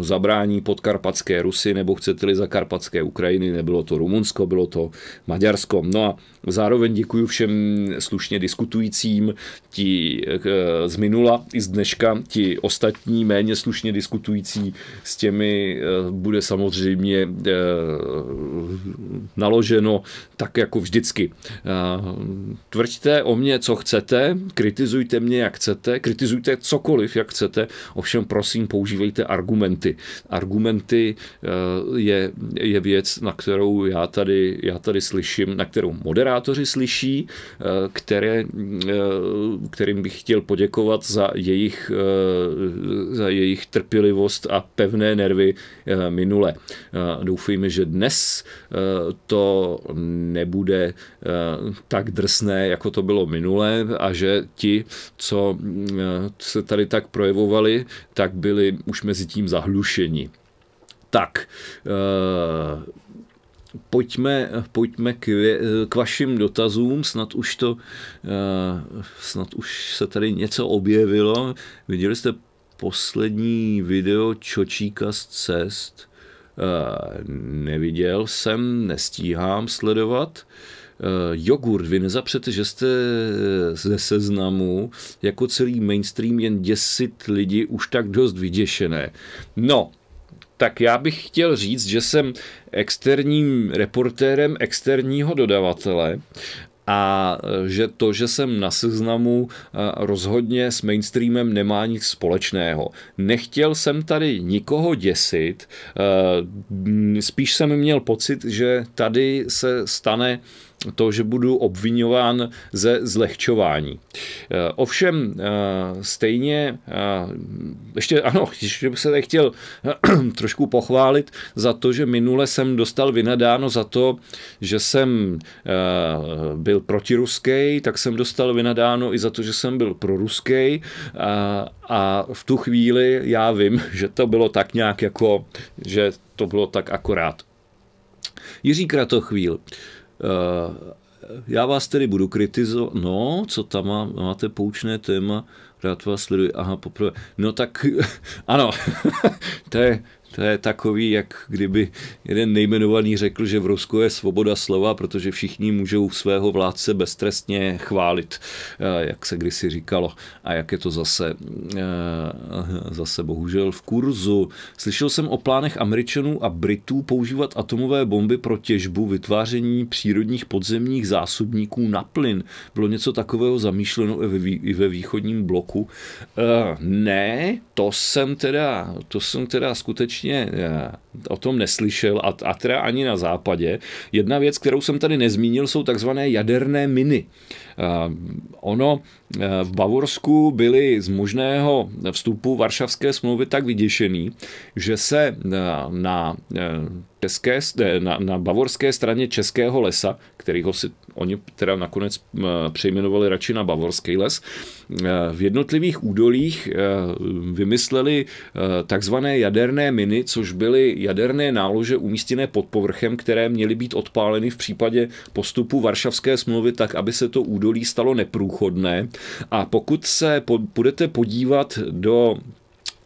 zabrání podkarpatské Rusy, nebo chcete-li za Karp karpatské Ukrajiny, nebylo to Rumunsko, bylo to Maďarsko. No a zároveň děkuji všem slušně diskutujícím, ti eh, z minula i z dneška, ti ostatní méně slušně diskutující s těmi eh, bude samozřejmě eh, naloženo tak jako vždycky. Tvrďte o mě, co chcete, kritizujte mě, jak chcete, kritizujte cokoliv, jak chcete, ovšem prosím, používejte argumenty. Argumenty je je věc, na kterou já tady, já tady slyším, na kterou moderátoři slyší, eh, které, eh, kterým bych chtěl poděkovat za jejich, eh, za jejich trpělivost a pevné nervy minule. Doufejme, že dnes to nebude tak drsné, jako to bylo minule a že ti, co se tady tak projevovali, tak byli už mezi tím zahlušeni. Tak, eh, pojďme, pojďme k, eh, k vašim dotazům, snad už to, eh, snad už se tady něco objevilo. Viděli jste poslední video Čočíka z cest? Neviděl jsem, nestíhám sledovat. Jogurt, vy nezapřete, že jste ze seznamu jako celý mainstream jen děsit lidi už tak dost vyděšené. No, tak já bych chtěl říct, že jsem externím reportérem externího dodavatele a eh, že to, že jsem na seznamu, eh, rozhodně s mainstreamem nemá nic společného. Nechtěl jsem tady nikoho děsit, eh, spíš jsem měl pocit, že tady se stane to, že budu obvinován ze zlehčování. Eh, ovšem, eh, stejně, eh, ještě ano, ještě bych se tady chtěl trošku pochválit za to, že minule jsem dostal vynadáno za to, že jsem byl protiruský, tak jsem dostal vynadáno i za to, že jsem byl proruský a, a v tu chvíli já vím, že to bylo tak nějak jako, že to bylo tak akorát. Jiří Kratochvíl. Eh, já vás tedy budu kritizovat. No, co tam má, máte poučné téma, rád vás sleduji. Aha, poprvé. No tak, ano, to je, to je takový, jak kdyby jeden nejmenovaný řekl, že v Rusku je svoboda slova, protože všichni můžou svého vládce beztrestně chválit, jak se kdysi říkalo a jak je to zase, eh, zase bohužel v kurzu. Slyšel jsem o plánech Američanů a Britů používat atomové bomby pro těžbu vytváření přírodních podzemních zásobníků na plyn. Bylo něco takového zamýšleno i ve východním bloku. Eh, ne, to jsem teda, to jsem teda skutečně vlastně eh, o tom neslyšel a, a teda ani na západě. Jedna věc, kterou jsem tady nezmínil, jsou takzvané jaderné miny. Eh, ono eh, v Bavorsku byli z možného vstupu Varšavské smlouvy tak vyděšený, že se na, na české, na, na bavorské straně Českého lesa, kterýho si oni teda nakonec přejmenovali radši na Bavorský les, e, v jednotlivých údolích e, vymysleli e, takzvané jaderné miny, což byly jaderné nálože umístěné pod povrchem, které měly být odpáleny v případě postupu Varšavské smlouvy tak, aby se to údolí stalo neprůchodné. A pokud se budete podívat do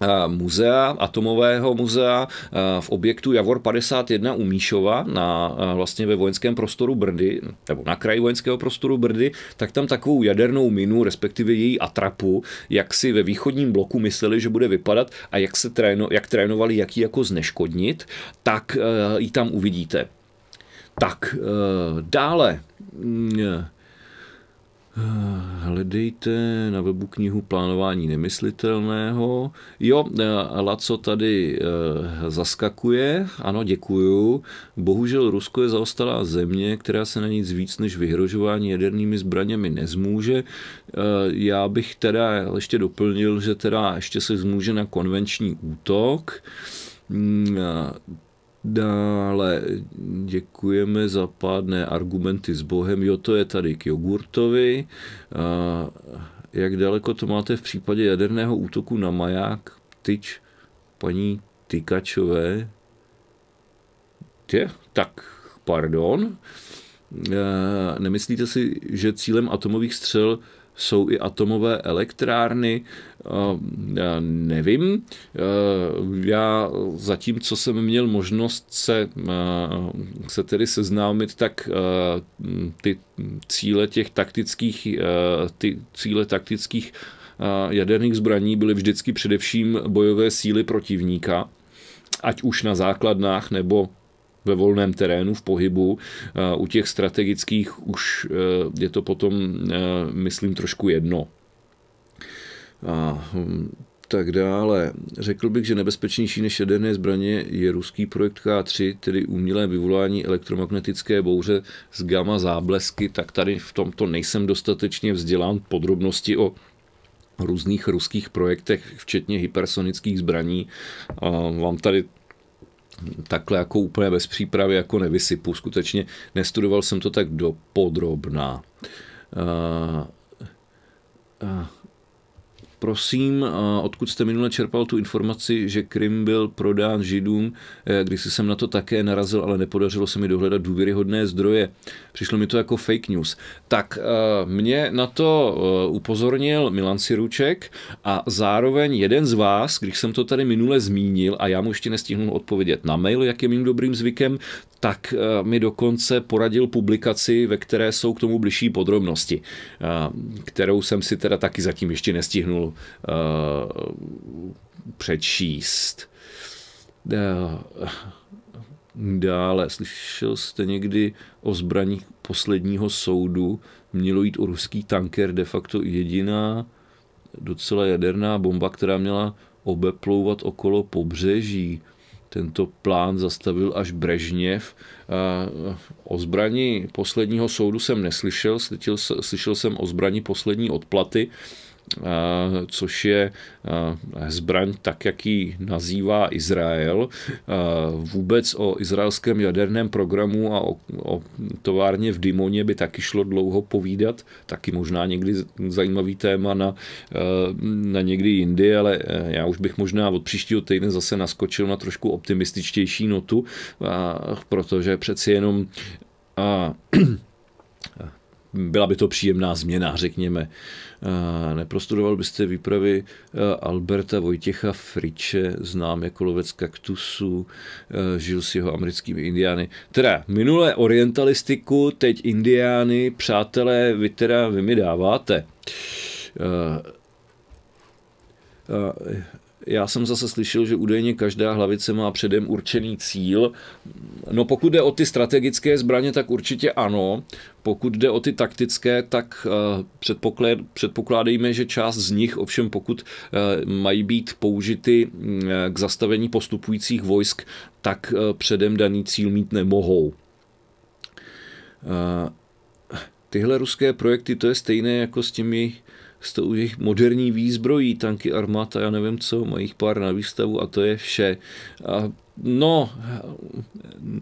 Eh, muzea, atomového muzea eh, v objektu Javor 51 u Míšova na, eh, vlastně ve vojenském prostoru Brdy, nebo na kraji vojenského prostoru Brdy, tak tam takovou jadernou minu, respektive její atrapu, jak si ve východním bloku mysleli, že bude vypadat a jak, se tréno, jak trénovali, jak ji jako zneškodnit, tak ji tam uvidíte. Tak, dále. Mm, Eh, hledejte na webu knihu Plánování nemyslitelného. Jo, eh, Laco tady eh, zaskakuje. Ano, děkuju. Bohužel Rusko je zaostalá země, která se na nic víc než vyhrožování jadernými zbraněmi nezmůže. Já bych teda ještě doplnil, že teda ještě se zmůže na konvenční útok mm, Dále děkujeme za pádné argumenty s Bohem. Jo, to je tady k jogurtovi. A jak daleko to máte v případě jaderného útoku na maják tyč paní Tykačové? Je, tak, pardon. E, nemyslíte si, že cílem atomových střel jsou i atomové elektrárny? Eh, nevím. Eh, já zatím, co jsem měl možnost se, eh, se tedy seznámit, tak ty cíle těch taktických, ty cíle taktických jaderných zbraní byly vždycky především bojové síly protivníka, ať už na základnách nebo ve volném terénu, v pohybu. U těch strategických už je to potom, myslím, trošku jedno a hm, tak dále. Řekl bych, že nebezpečnější než jaderné zbraně je ruský projekt K3, tedy umělé vyvolání elektromagnetické bouře z gamma záblesky, tak tady v tomto nejsem dostatečně vzdělán podrobnosti o různých ruských projektech, včetně hypersonických zbraní. A vám tady takhle jako úplně bez přípravy jako nevysypu. Skutečně nestudoval jsem to tak do podrobná. Uh, uh prosím, odkud jste minule čerpal tu informaci, že Krym byl prodán Židům, eh, když jsem na to také narazil, ale nepodařilo se mi dohledat důvěryhodné zdroje. Přišlo mi to jako fake news. Tak eh, mě na to eh, upozornil Milan Siruček a zároveň jeden z vás, když jsem to tady minule zmínil a já mu ještě nestihnul odpovědět na mail, jak je mým dobrým zvykem, tak eh, mi dokonce poradil publikaci, ve které jsou k tomu bližší podrobnosti, eh, kterou jsem si teda taky zatím ještě nestihnul eh, přečíst. Dále, slyšel jste někdy o zbraních posledního soudu? Mělo jít o ruský tanker, de facto jediná docela jaderná bomba, která měla obeplouvat okolo pobřeží tento plán zastavil až Brežněv. O zbraní posledního soudu jsem neslyšel, slyšel, jsem o zbraní poslední odplaty, což je zbraň tak, jak ji nazývá Izrael. Vůbec o izraelském jaderném programu a o, o továrně v Dimoně by taky šlo dlouho povídat, taky možná někdy zajímavý téma na, na někdy jindy, ale já už bych možná od příštího týdne zase naskočil na trošku optimističtější notu, protože přeci jenom a, byla by to příjemná změna, řekněme. Neprostudoval byste výpravy Alberta Vojtěcha Friče, znám jako lovec kaktusů, žil s jeho americkými indiány. Teda minulé orientalistiku, teď indiány, přátelé, vy teda vy mi dáváte. Já jsem zase slyšel, že údajně každá hlavice má předem určený cíl. No pokud jde o ty strategické zbraně, tak určitě ano. Pokud jde o ty taktické, tak eh, předpokládejme, že část z nich, ovšem pokud eh, mají být použity mm, k zastavení postupujících vojsk, tak eh, předem daný cíl mít nemohou tyhle ruské projekty, to je stejné jako s těmi s tou jejich moderní výzbrojí, tanky, armáta, já nevím co, mají jich pár na výstavu a to je vše. A No,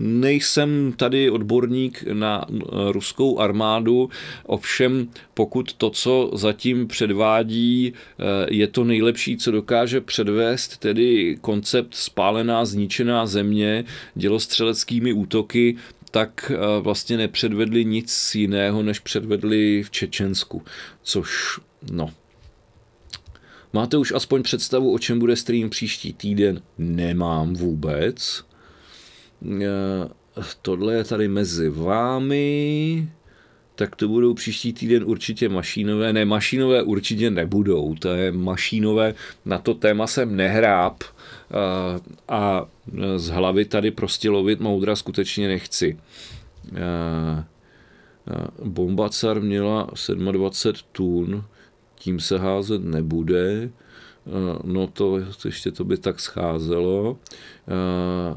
nejsem tady odborník na eh, ruskou armádu, ovšem pokud to, co zatím předvádí, eh, je to nejlepší, co dokáže předvést, tedy koncept spálená, zničená země dělostřeleckými útoky, tak eh, vlastně nepředvedli nic jiného, než předvedli v Čečensku, což No. Máte už aspoň představu, o čem bude stream příští týden? Nemám vůbec. E, tohle je tady mezi vámi. Tak to budou příští týden určitě mašinové. Ne, mašinové určitě nebudou. To je mašinové. Na to téma jsem nehráb e, a z hlavy tady prostě lovit moudra skutečně nechci. E, Bombacar měla 27 tun tím se házet nebude, eh, no to ještě to by tak scházelo. Eh,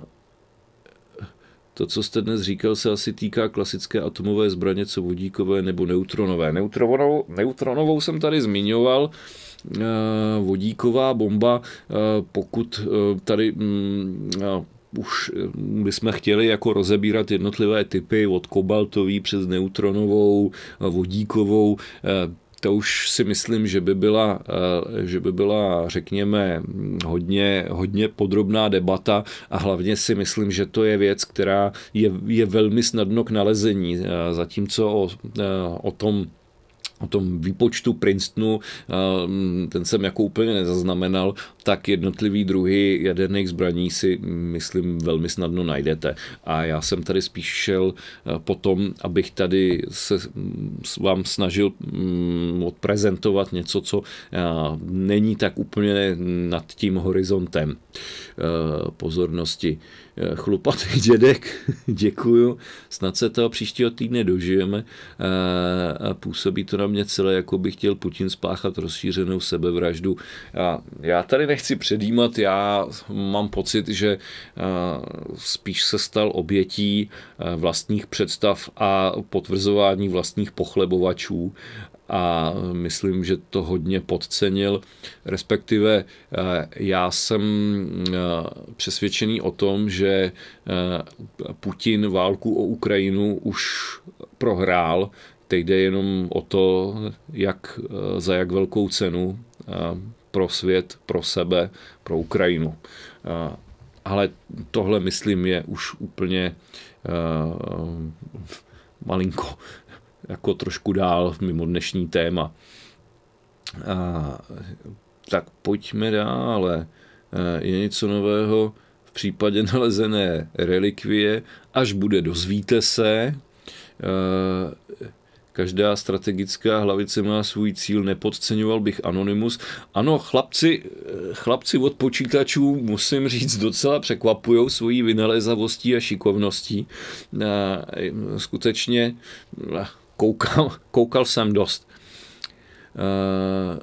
to, co jste dnes říkal, se asi týká klasické atomové zbraně, co vodíkové nebo neutronové. Neutronovou, neutronovou jsem tady zmiňoval, eh, vodíková bomba, pokud tady mm, už bychom chtěli jako rozebírat jednotlivé typy od kobaltový přes neutronovou, vodíkovou, to už si myslím, že by byla, eh, že by byla řekněme, hodně, hodně podrobná debata a hlavně si myslím, že to je věc, která je, je velmi snadno k nalezení, eh, zatímco o, eh, o tom, o tom výpočtu Princetonu, ehm, ten jsem jako úplně nezaznamenal, tak jednotlivý druhy jaderných zbraní si, myslím, velmi snadno najdete. A já jsem tady spíš šel eh, tom, abych tady se mm, vám snažil mm, odprezentovat něco, co eh, není tak úplně nad tím horizontem eh, pozornosti chlupatý dědek, děkuju, snad se toho příštího týdne dožijeme a působí to na mě celé, jako by chtěl Putin spáchat rozšířenou sebevraždu. A já tady nechci předjímat, já mám pocit, že spíš se stal obětí vlastních představ a potvrzování vlastních pochlebovačů a myslím, že to hodně podcenil. Respektive eh, já jsem eh, přesvědčený o tom, že eh, Putin válku o Ukrajinu už prohrál. Teď jde jenom o to, jak, za jak velkou cenu pro svět, pro sebe, pro Ukrajinu. Ale tohle, myslím, je už úplně malinko jako trošku dál mimo dnešní téma. A, tak pojďme dále. Je něco nového v případě nalezené relikvie, až bude, dozvíte se. E, každá strategická hlavice má svůj cíl, nepodceňoval bych Anonymous. Ano, chlapci, e, chlapci od počítačů, musím říct, docela překvapují svojí vynalézavostí a šikovností. E, skutečně koukal, koukal jsem dost. Eh,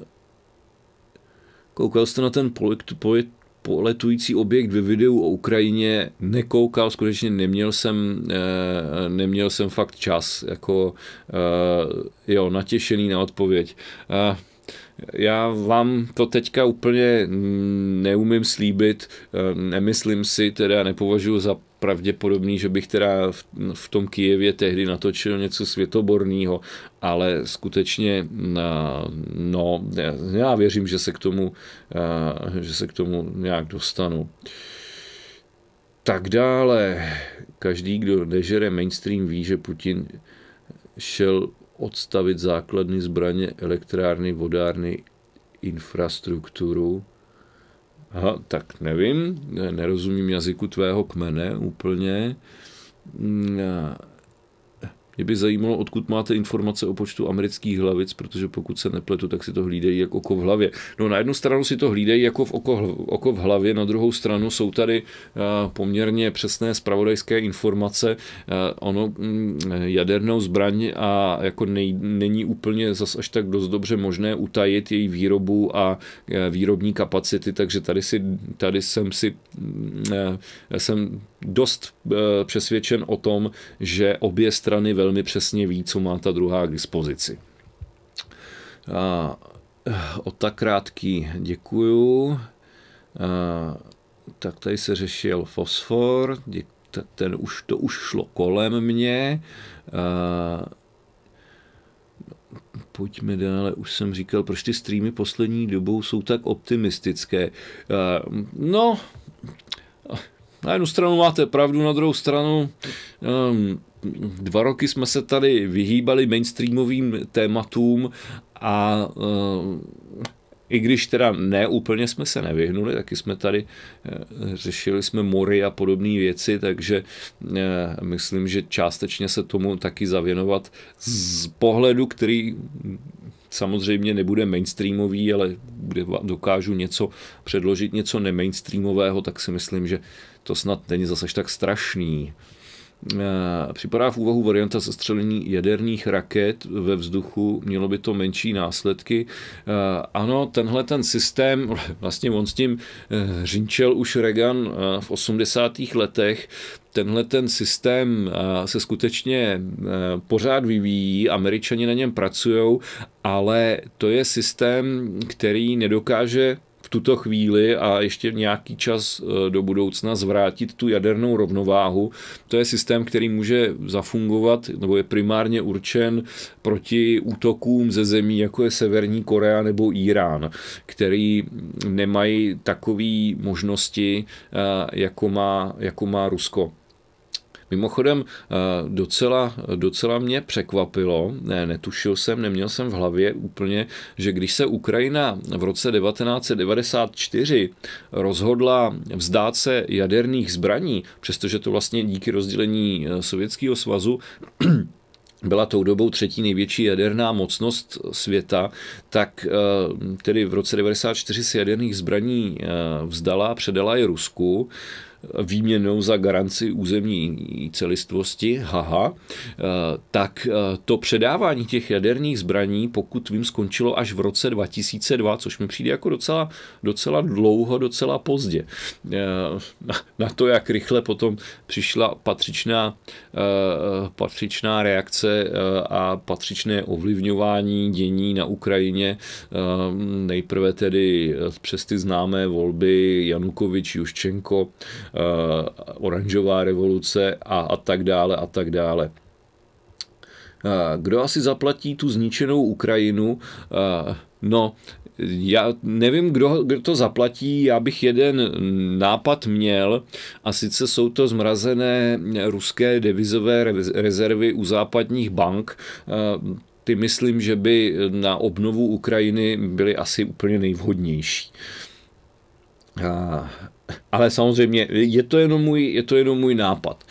koukal jste na ten polit, polit, poletující objekt ve videu o Ukrajině nekoukal, skutečně neměl jsem, eh, neměl jsem fakt čas, jako eh, jo, natěšený na odpověď. Já vám to teďka úplně mm, neumím slíbit, nemyslím si, teda nepovažuji za pravděpodobný, že bych teda v, v tom Kijevě tehdy natočil něco světoborného, ale skutečně no, já věřím, že se k tomu, eh, že se k tomu nějak dostanu. Tak dále, každý, kdo nežere mainstream, ví, že Putin šel odstavit základní zbraně, elektrárny, vodárny, infrastrukturu. Aha, tak nevím, nerozumím jazyku tvého kmene úplně. Mm, mě by zajímalo, odkud máte informace o počtu amerických hlavic, protože pokud se nepletu, tak si to hlídejí jako oko v hlavě. No na jednu stranu si to hlídejí jako v oko, oko v hlavě, na druhou stranu jsou tady eh, poměrně přesné spravodajské informace. Eh, ono mm, jadernou zbraň a jako nej, není úplně zas až tak dost dobře možné utajit její výrobu a eh, výrobní kapacity, takže tady, si, tady jsem si mm, jsem dost přesvědčen o tom, že obě strany velmi velmi přesně ví, co má ta druhá k dispozici. A, eh, o tak krátký děkuju. A, tak tady se řešil fosfor, ten už, to už šlo kolem mě. A, pojďme dále, už jsem říkal, proč ty streamy poslední dobou jsou tak optimistické. No, na jednu stranu máte pravdu, na druhou stranu um, dva roky jsme se tady vyhýbali mainstreamovým tématům a um, i když teda ne úplně jsme se nevyhnuli, taky jsme tady eh, řešili jsme mory a podobné věci, takže eh, myslím, že částečně se tomu taky zavěnovat z pohledu, který samozřejmě nebude mainstreamový, ale kde dokážu něco předložit, něco nemainstreamového, tak si myslím, že to snad není zase tak strašný. Eh, připadá v úvahu varianta zastřelení jaderných raket ve vzduchu, mělo by to menší následky. Eh, ano, tenhle ten systém, vlastně on s tím eh, řinčel už Reagan v 80. letech, tenhle ten systém se skutečně pořád vyvíjí, američani na něm pracují, ale to je systém, který nedokáže v tuto chvíli a ještě nějaký čas eh, do budoucna zvrátit tu jadernou rovnováhu. To je systém, který může zafungovat nebo je primárně určen proti útokům ze zemí, jako je Severní Korea nebo Irán, který nemají takové možnosti, eh, jako má, jako má Rusko. Mimochodem eh, docela, docela mě překvapilo, ne, netušil jsem, neměl jsem v hlavě úplně, že když se Ukrajina v roce 1994 rozhodla vzdát se jaderných zbraní, přestože to vlastně díky rozdělení eh, Sovětského svazu byla tou dobou třetí největší jaderná mocnost světa, tak eh, tedy v roce 1994 se jaderných zbraní vzdala, předala je Rusku výměnou za garanci územní celistvosti, haha, eh, tak eh, to předávání těch jaderných zbraní, pokud vím, skončilo až v roce 2002, což mi přijde jako docela, docela dlouho, docela pozdě. Eh, na to, jak rychle potom přišla patřičná, patřičná reakce a patřičné ovlivňování dění na Ukrajině, nejprve tedy přes ty známé volby Janukovič, Juščenko, Eh, oranžová revoluce a, a tak dále a tak dále. Eh, kdo asi zaplatí tu zničenou Ukrajinu? Eh, no, já nevím, kdo, kdo to zaplatí, já bych jeden nápad měl a sice jsou to zmrazené ruské devizové rezervy u západních bank. Ty myslím, že by na obnovu Ukrajiny byly asi úplně nejvhodnější ale samozřejmě, je to jenom můj, je to jenom můj nápad.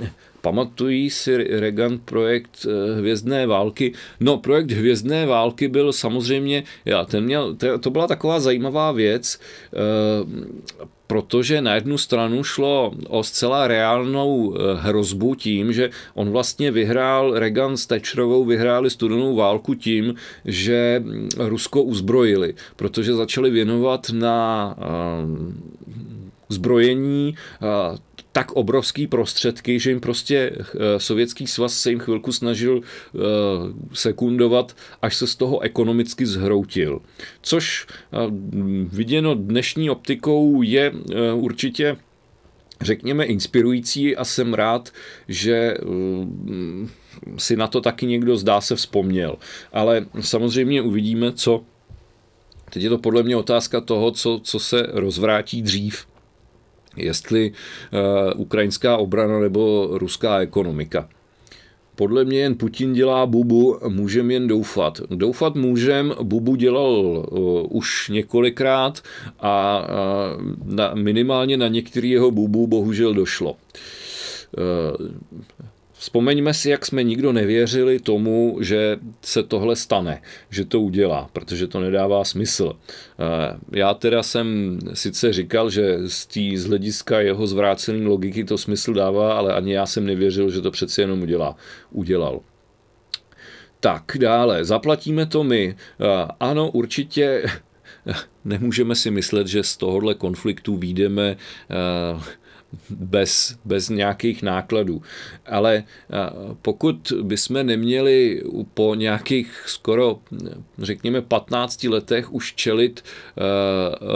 E, Pamatují si Reagan projekt eh, Hvězdné války? No, projekt Hvězdné války byl samozřejmě, já, ten měl, to byla taková zajímavá věc. Eh, protože na jednu stranu šlo o zcela reálnou eh, hrozbu tím, že on vlastně vyhrál, Reagan s Thatcherovou vyhráli studenou válku tím, že mm, Rusko uzbrojili, protože začali věnovat na ehm, zbrojení tak obrovský prostředky, že jim prostě eh, sovětský svaz se jim chvilku snažil eh, sekundovat, až se z toho ekonomicky zhroutil. Což eh, viděno dnešní optikou je určitě řekněme inspirující a jsem rád, že si na to taky někdo zdá se vzpomněl. Ale samozřejmě uvidíme, co Teď je to podle mě otázka toho, co, co se rozvrátí dřív jestli eh, ukrajinská obrana nebo ruská ekonomika. Podle mě jen Putin dělá bubu, můžem jen doufat. Doufat můžem, bubu dělal uh, už několikrát a uh, na, minimálně na některý jeho bubu bohužel došlo. Uh, Vzpomeňme si, jak jsme nikdo nevěřili tomu, že se tohle stane, že to udělá, protože to nedává smysl. Eh, já teda jsem sice říkal, že z, tý, z hlediska jeho zvrácené logiky to smysl dává, ale ani já jsem nevěřil, že to přeci jenom udělá. Udělal. Tak, dále. Zaplatíme to my. Eh, ano, určitě nemůžeme si myslet, že z tohohle konfliktu výjdeme eh, bez, bez nějakých nákladů. Ale eh, pokud bychom neměli po nějakých skoro, řekněme, 15 letech už čelit eh,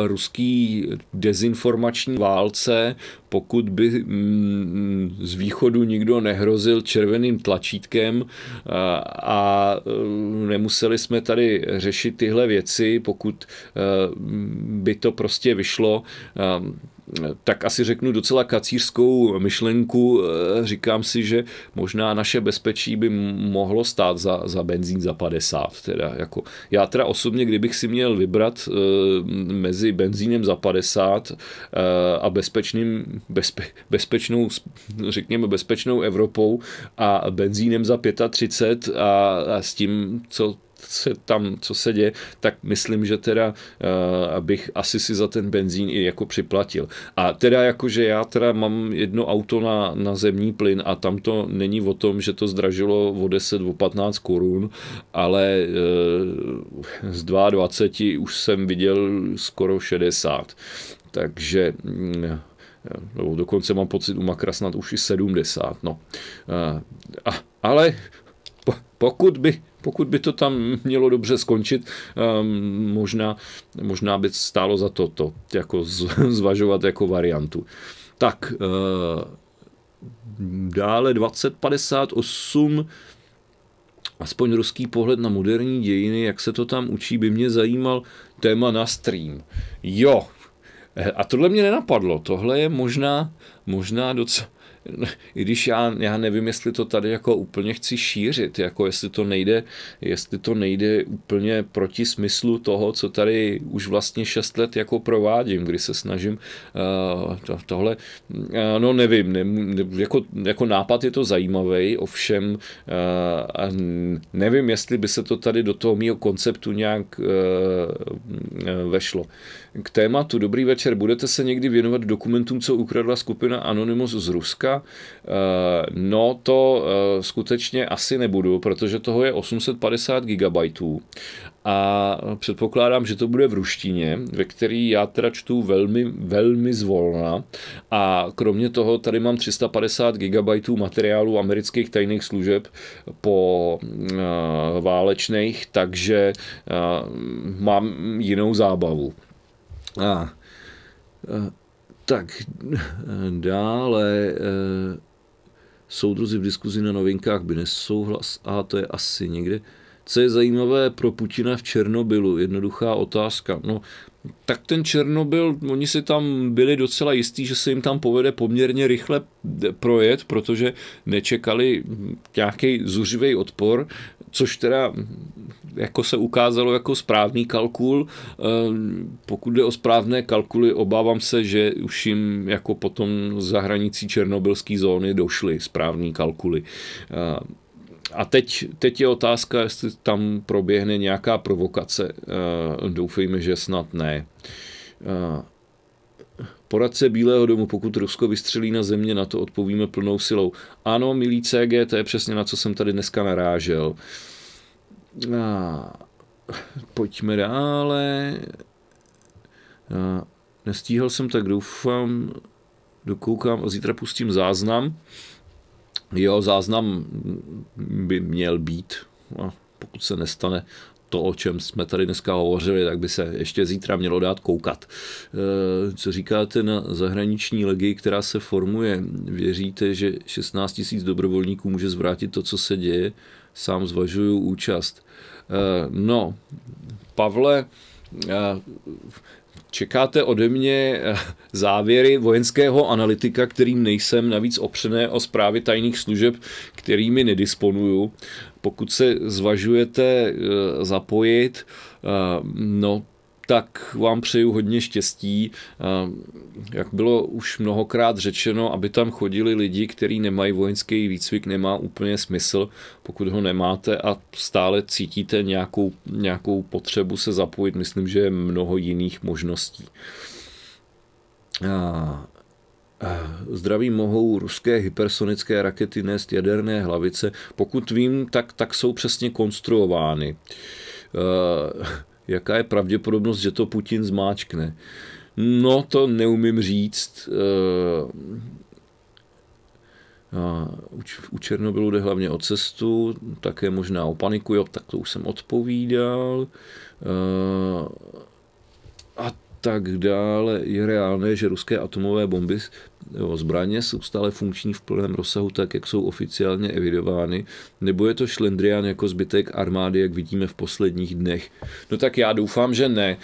ruský dezinformační válce, pokud by mm, z východu nikdo nehrozil červeným tlačítkem eh, a nemuseli jsme tady řešit tyhle věci, pokud by to prostě vyšlo, tak asi řeknu docela kacířskou myšlenku. Eh, říkám si, že možná naše bezpečí by mohlo stát za, za benzín za 50. Teda jako, já teda osobně, kdybych si měl vybrat eh, mezi benzínem za 50 eh, a bezpečným, bezpe, bezpečnou, řekněme bezpečnou Evropou a benzínem za 35 a, a s tím, co se tam, co se děje, tak myslím, že teda eh, bych asi si za ten benzín i jako připlatil. A teda jakože já teda mám jedno auto na, na zemní plyn a tam to není o tom, že to zdražilo o 10, o 15 korun, ale eh, z 22 už jsem viděl skoro 60. Takže mm, nebo dokonce mám pocit u Makra snad už i 70, no. Eh, a, ale pokud by pokud by to tam mělo dobře skončit, ehm, možná, možná by stálo za to to jako zvažovat jako variantu. Tak, eh, dále 2058 aspoň ruský pohled na moderní dějiny, jak se to tam učí, by mě zajímal téma na stream. Jo, eh, a tohle mě nenapadlo, tohle je možná, možná docela, i když já, já nevím, jestli to tady jako úplně chci šířit, jako jestli to nejde, jestli to nejde úplně proti smyslu toho, co tady už vlastně šest let jako provádím, kdy se snažím uh, to, tohle, uh, no nevím, ne, ne, jako, jako nápad je to zajímavý, ovšem uh, a nevím, jestli by se to tady do toho mýho konceptu nějak uh, vešlo k tématu. Dobrý večer, budete se někdy věnovat dokumentům, co ukradla skupina Anonymous z Ruska? Eh, no to eh, skutečně asi nebudu, protože toho je 850 gigabajtů a předpokládám, že to bude v ruštině, ve který já teda čtu velmi, velmi zvolna a kromě toho tady mám 350 GB materiálu amerických tajných služeb po uh, válečných, takže uh, mám jinou zábavu. A e, tak dále e, soudruzi v diskuzi na novinkách by nesouhlas. A to je asi někde. Co je zajímavé pro Putina v Černobylu? Jednoduchá otázka. No, tak ten Černobyl, oni si tam byli docela jistí, že se jim tam povede poměrně rychle projet, protože nečekali nějaký zuřivý odpor, což teda jako se ukázalo jako správný kalkul. Eh, pokud jde o správné kalkuly, obávám se, že už jim jako potom za hranicí černobylské zóny došly správní kalkuly. Eh, a teď, teď je otázka, jestli tam proběhne nějaká provokace. Eh, doufejme, že snad ne. Eh, poradce Bílého domu, pokud Rusko vystřelí na země, na to odpovíme plnou silou. Ano, milí CG, to je přesně na co jsem tady dneska narážel. A, eh, pojďme dále. A, nestíhal jsem, tak doufám, dokoukám a zítra pustím záznam. Jeho záznam by měl být, a pokud se nestane to, o čem jsme tady dneska hovořili, tak by se ještě zítra mělo dát koukat. E, co říkáte na zahraniční legii, která se formuje? Věříte, že 16 tisíc dobrovolníků může zvrátit to, co se děje? Sám zvažuju účast. E, no, Pavle, e, čekáte ode mě eh, závěry vojenského analytika, kterým nejsem, navíc opřené o zprávy tajných služeb, kterými nedisponuju. Pokud se zvažujete eh, zapojit, eh, no tak vám přeju hodně štěstí. Jak bylo už mnohokrát řečeno, aby tam chodili lidi, kteří nemají vojenský výcvik, nemá úplně smysl, pokud ho nemáte a stále cítíte nějakou, nějakou potřebu se zapojit. Myslím, že je mnoho jiných možností. A... Zdraví mohou ruské hypersonické rakety nést jaderné hlavice. Pokud vím, tak, tak jsou přesně konstruovány jaká je pravděpodobnost, že to Putin zmáčkne. No, to neumím říct. Eh, u Černobylu jde hlavně o cestu, také možná o paniku, jo, tak to už jsem odpovídal. Eh, a tak dále, je reálné, že ruské atomové bomby, jo, zbraně jsou stále funkční v plném rozsahu, tak jak jsou oficiálně evidovány, nebo je to šlendrián jako zbytek armády, jak vidíme v posledních dnech? No tak já doufám, že ne.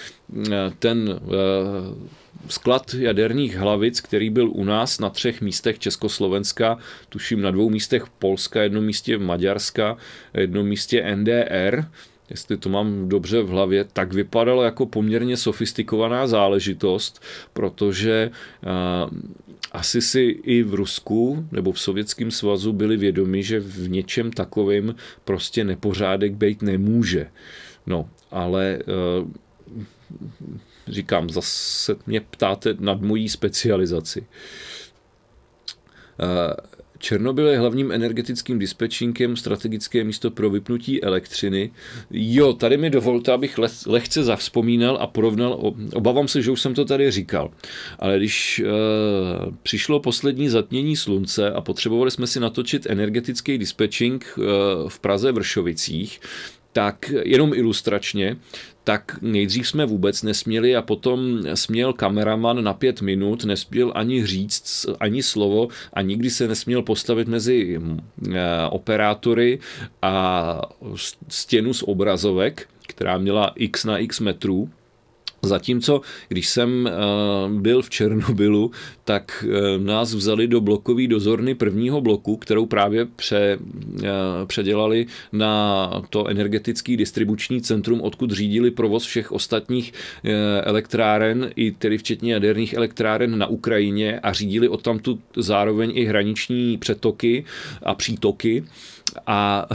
Ten eh, sklad jaderních hlavic, který byl u nás na třech místech Československa, tuším na dvou místech Polska, jednom místě Maďarska, jednom místě NDR, jestli to mám dobře v hlavě, tak vypadalo jako poměrně sofistikovaná záležitost, protože uh, asi si i v Rusku nebo v Sovětském svazu byli vědomi, že v něčem takovým prostě nepořádek být nemůže. No, ale uh, říkám, zase mě ptáte nad mojí specializaci. Uh, Černobyl je hlavním energetickým dispečinkem, strategické místo pro vypnutí elektřiny. Jo, tady mi dovolte, abych lehce zavzpomínal a porovnal, obávám se, že už jsem to tady říkal, ale když e, přišlo poslední zatmění slunce a potřebovali jsme si natočit energetický dispečink e, v Praze Vršovicích, tak jenom ilustračně, tak nejdřív jsme vůbec nesměli a potom směl kameraman na pět minut, nesměl ani říct ani slovo a nikdy se nesměl postavit mezi mm, eh, operátory a stěnu z obrazovek, která měla x na x metrů Zatímco, když jsem eh, byl v Černobylu, tak eh, nás vzali do blokový dozorny prvního bloku, kterou právě pře, eh, předělali na to energetický distribuční centrum, odkud řídili provoz všech ostatních elektráren, i tedy včetně jaderných elektráren na Ukrajině a řídili odtamtud zároveň i hraniční přetoky a přítoky. A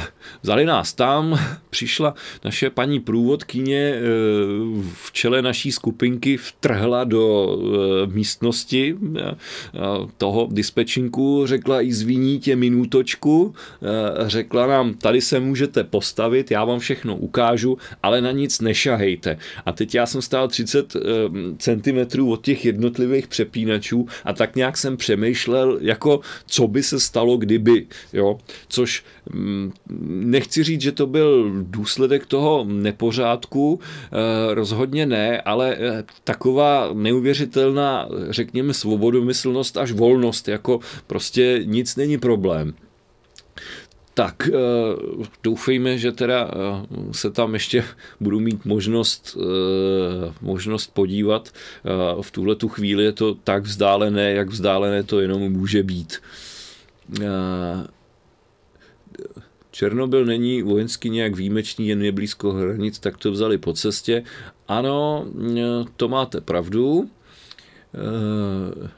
vzali nás tam, přišla naše paní průvodkyně eh, v čele naší skupinky, vtrhla do eh, místnosti eh, toho dispečinku, řekla i zviníte minutočku, řekla nám, tady se můžete postavit, já vám všechno ukážu, ale na nic nešahejte. A teď já jsem stál 30 cm od těch jednotlivých přepínačů a tak nějak jsem přemýšlel, jako co by se stalo, kdyby, jo, což Mm, nechci říct, že to byl důsledek toho nepořádku, eh, rozhodně ne, ale eh, taková neuvěřitelná, řekněme, svobodomyslnost až volnost, jako prostě nic není problém. Tak eh, doufejme, že teda se tam ještě budu mít možnost, možnost podívat. V tuhle tu chvíli je to tak vzdálené, jak vzdálené to jenom může být. Černobyl není vojensky nějak výjimečný, jen je blízko hranic, tak to vzali po cestě. Ano, e, to máte pravdu. E,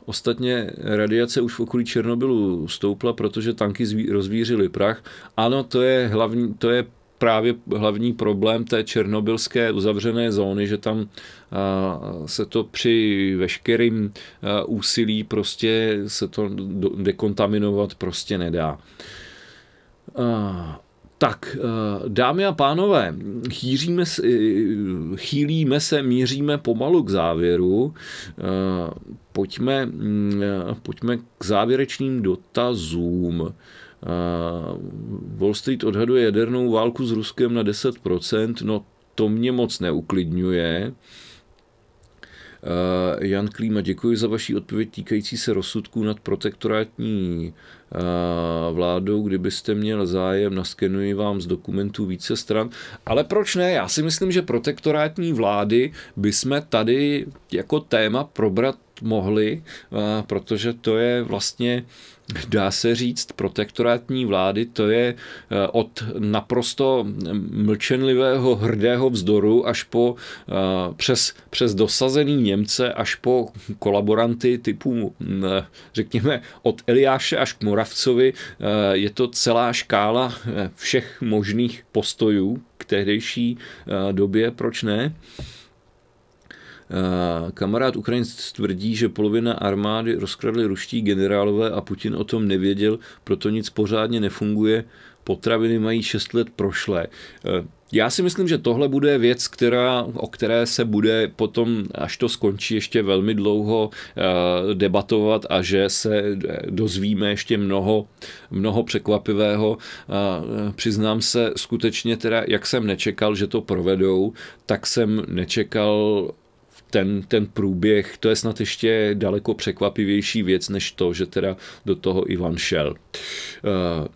ostatně radiace už v okolí Černobylu stoupla, protože tanky rozvířily prach. Ano, to je, hlavní, to je právě hlavní problém té černobylské uzavřené zóny, že tam se to při veškerým úsilí prostě se to dekontaminovat prostě nedá. Tak, e, dámy a pánové, chýříme, e, chýlíme se, míříme pomalu k závěru. E, pojďme, mm, pojďme k závěrečným dotazům. Wall Street odhaduje jadernou válku s Ruskem na 10%, no to mě moc neuklidňuje. Jan Klíma, děkuji za vaši odpověď týkající se rozsudků nad protektorátní Eh, vládou, kdybyste měl zájem, naskenuji vám z dokumentů více stran. Ale proč ne? Já si myslím, že protektorátní vlády by jsme tady jako téma probrat mohli, eh, protože to je vlastně dá se říct, protektorátní vlády, to je eh, od naprosto mlčenlivého, hrdého vzdoru až po eh, přes, přes dosazený Němce, až po kolaboranty typu, mm, eh, řekněme, od Eliáše až k Moravcovi, je to celá škála všech možných postojů k tehdejší době, proč ne? Eh, kamarád Ukrajin tvrdí, že polovina armády rozkradli ruští generálové a Putin o tom nevěděl, proto nic pořádně nefunguje. Potraviny mají 6 let prošlé. Eh, já si myslím, že tohle bude věc, která, o které se bude potom, až to skončí, ještě velmi dlouho eh, debatovat a že se dozvíme ještě mnoho, mnoho překvapivého. Přiznám se skutečně teda, jak jsem nečekal, že to provedou, tak jsem nečekal ten, ten průběh, to je snad ještě daleko překvapivější věc, než to, že teda do toho Ivan šel. Uh,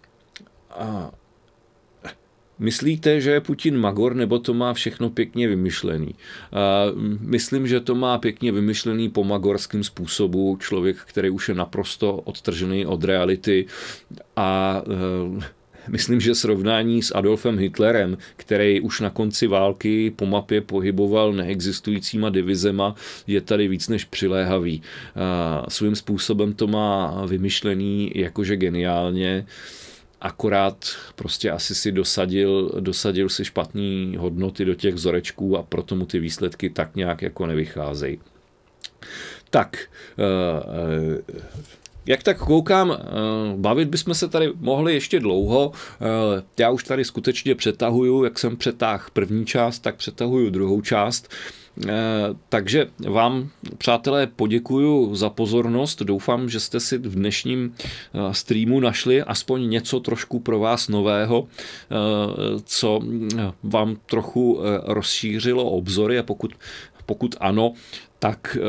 a Myslíte, že je Putin magor, nebo to má všechno pěkně vymyšlený? Eh, myslím, že to má pěkně vymyšlený po magorském způsobu člověk, který už je naprosto odtržený od reality a eh, myslím, že srovnání s Adolfem Hitlerem, který už na konci války po mapě pohyboval neexistujícíma divizema, je tady víc než přiléhavý. Svým způsobem to má vymyšlený jakože geniálně akorát prostě asi si dosadil, dosadil si špatný hodnoty do těch vzorečků a proto mu ty výsledky tak nějak jako nevycházejí. Tak, eh, eh, jak tak koukám, eh, bavit bychom se tady mohli ještě dlouho. Eh, já už tady skutečně přetahuju, jak jsem přetáhl první část, tak přetahuju druhou část. Eh, takže vám, přátelé, poděkuju za pozornost. Doufám, že jste si v dnešním streamu našli aspoň něco trošku pro vás nového, co vám trochu rozšířilo obzory a pokud pokud ano, tak eh,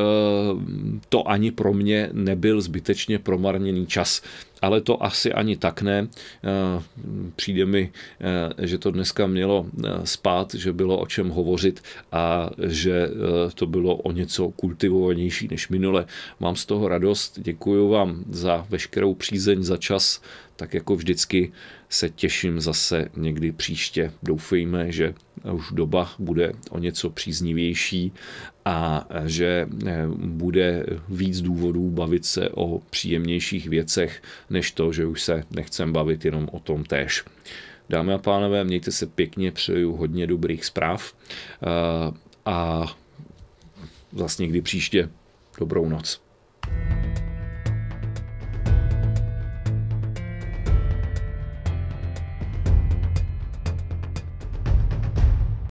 to ani pro mě nebyl zbytečně promarněný čas. Ale to asi ani tak ne. Eh, přijde mi, eh, že to dneska mělo spát, že bylo o čem hovořit a že to bylo o něco kultivovanější než minule. Mám z toho radost, děkuji vám za veškerou přízeň, za čas. Tak jako vždycky se těším zase někdy příště. Doufejme, že už doba bude o něco příznivější a že eh, bude víc důvodů bavit se o příjemnějších věcech, než to, že už se nechcem bavit jenom o tom též. Dámy a pánové, mějte se pěkně, přeju hodně dobrých zpráv eh, a zase někdy příště. Dobrou noc. thank you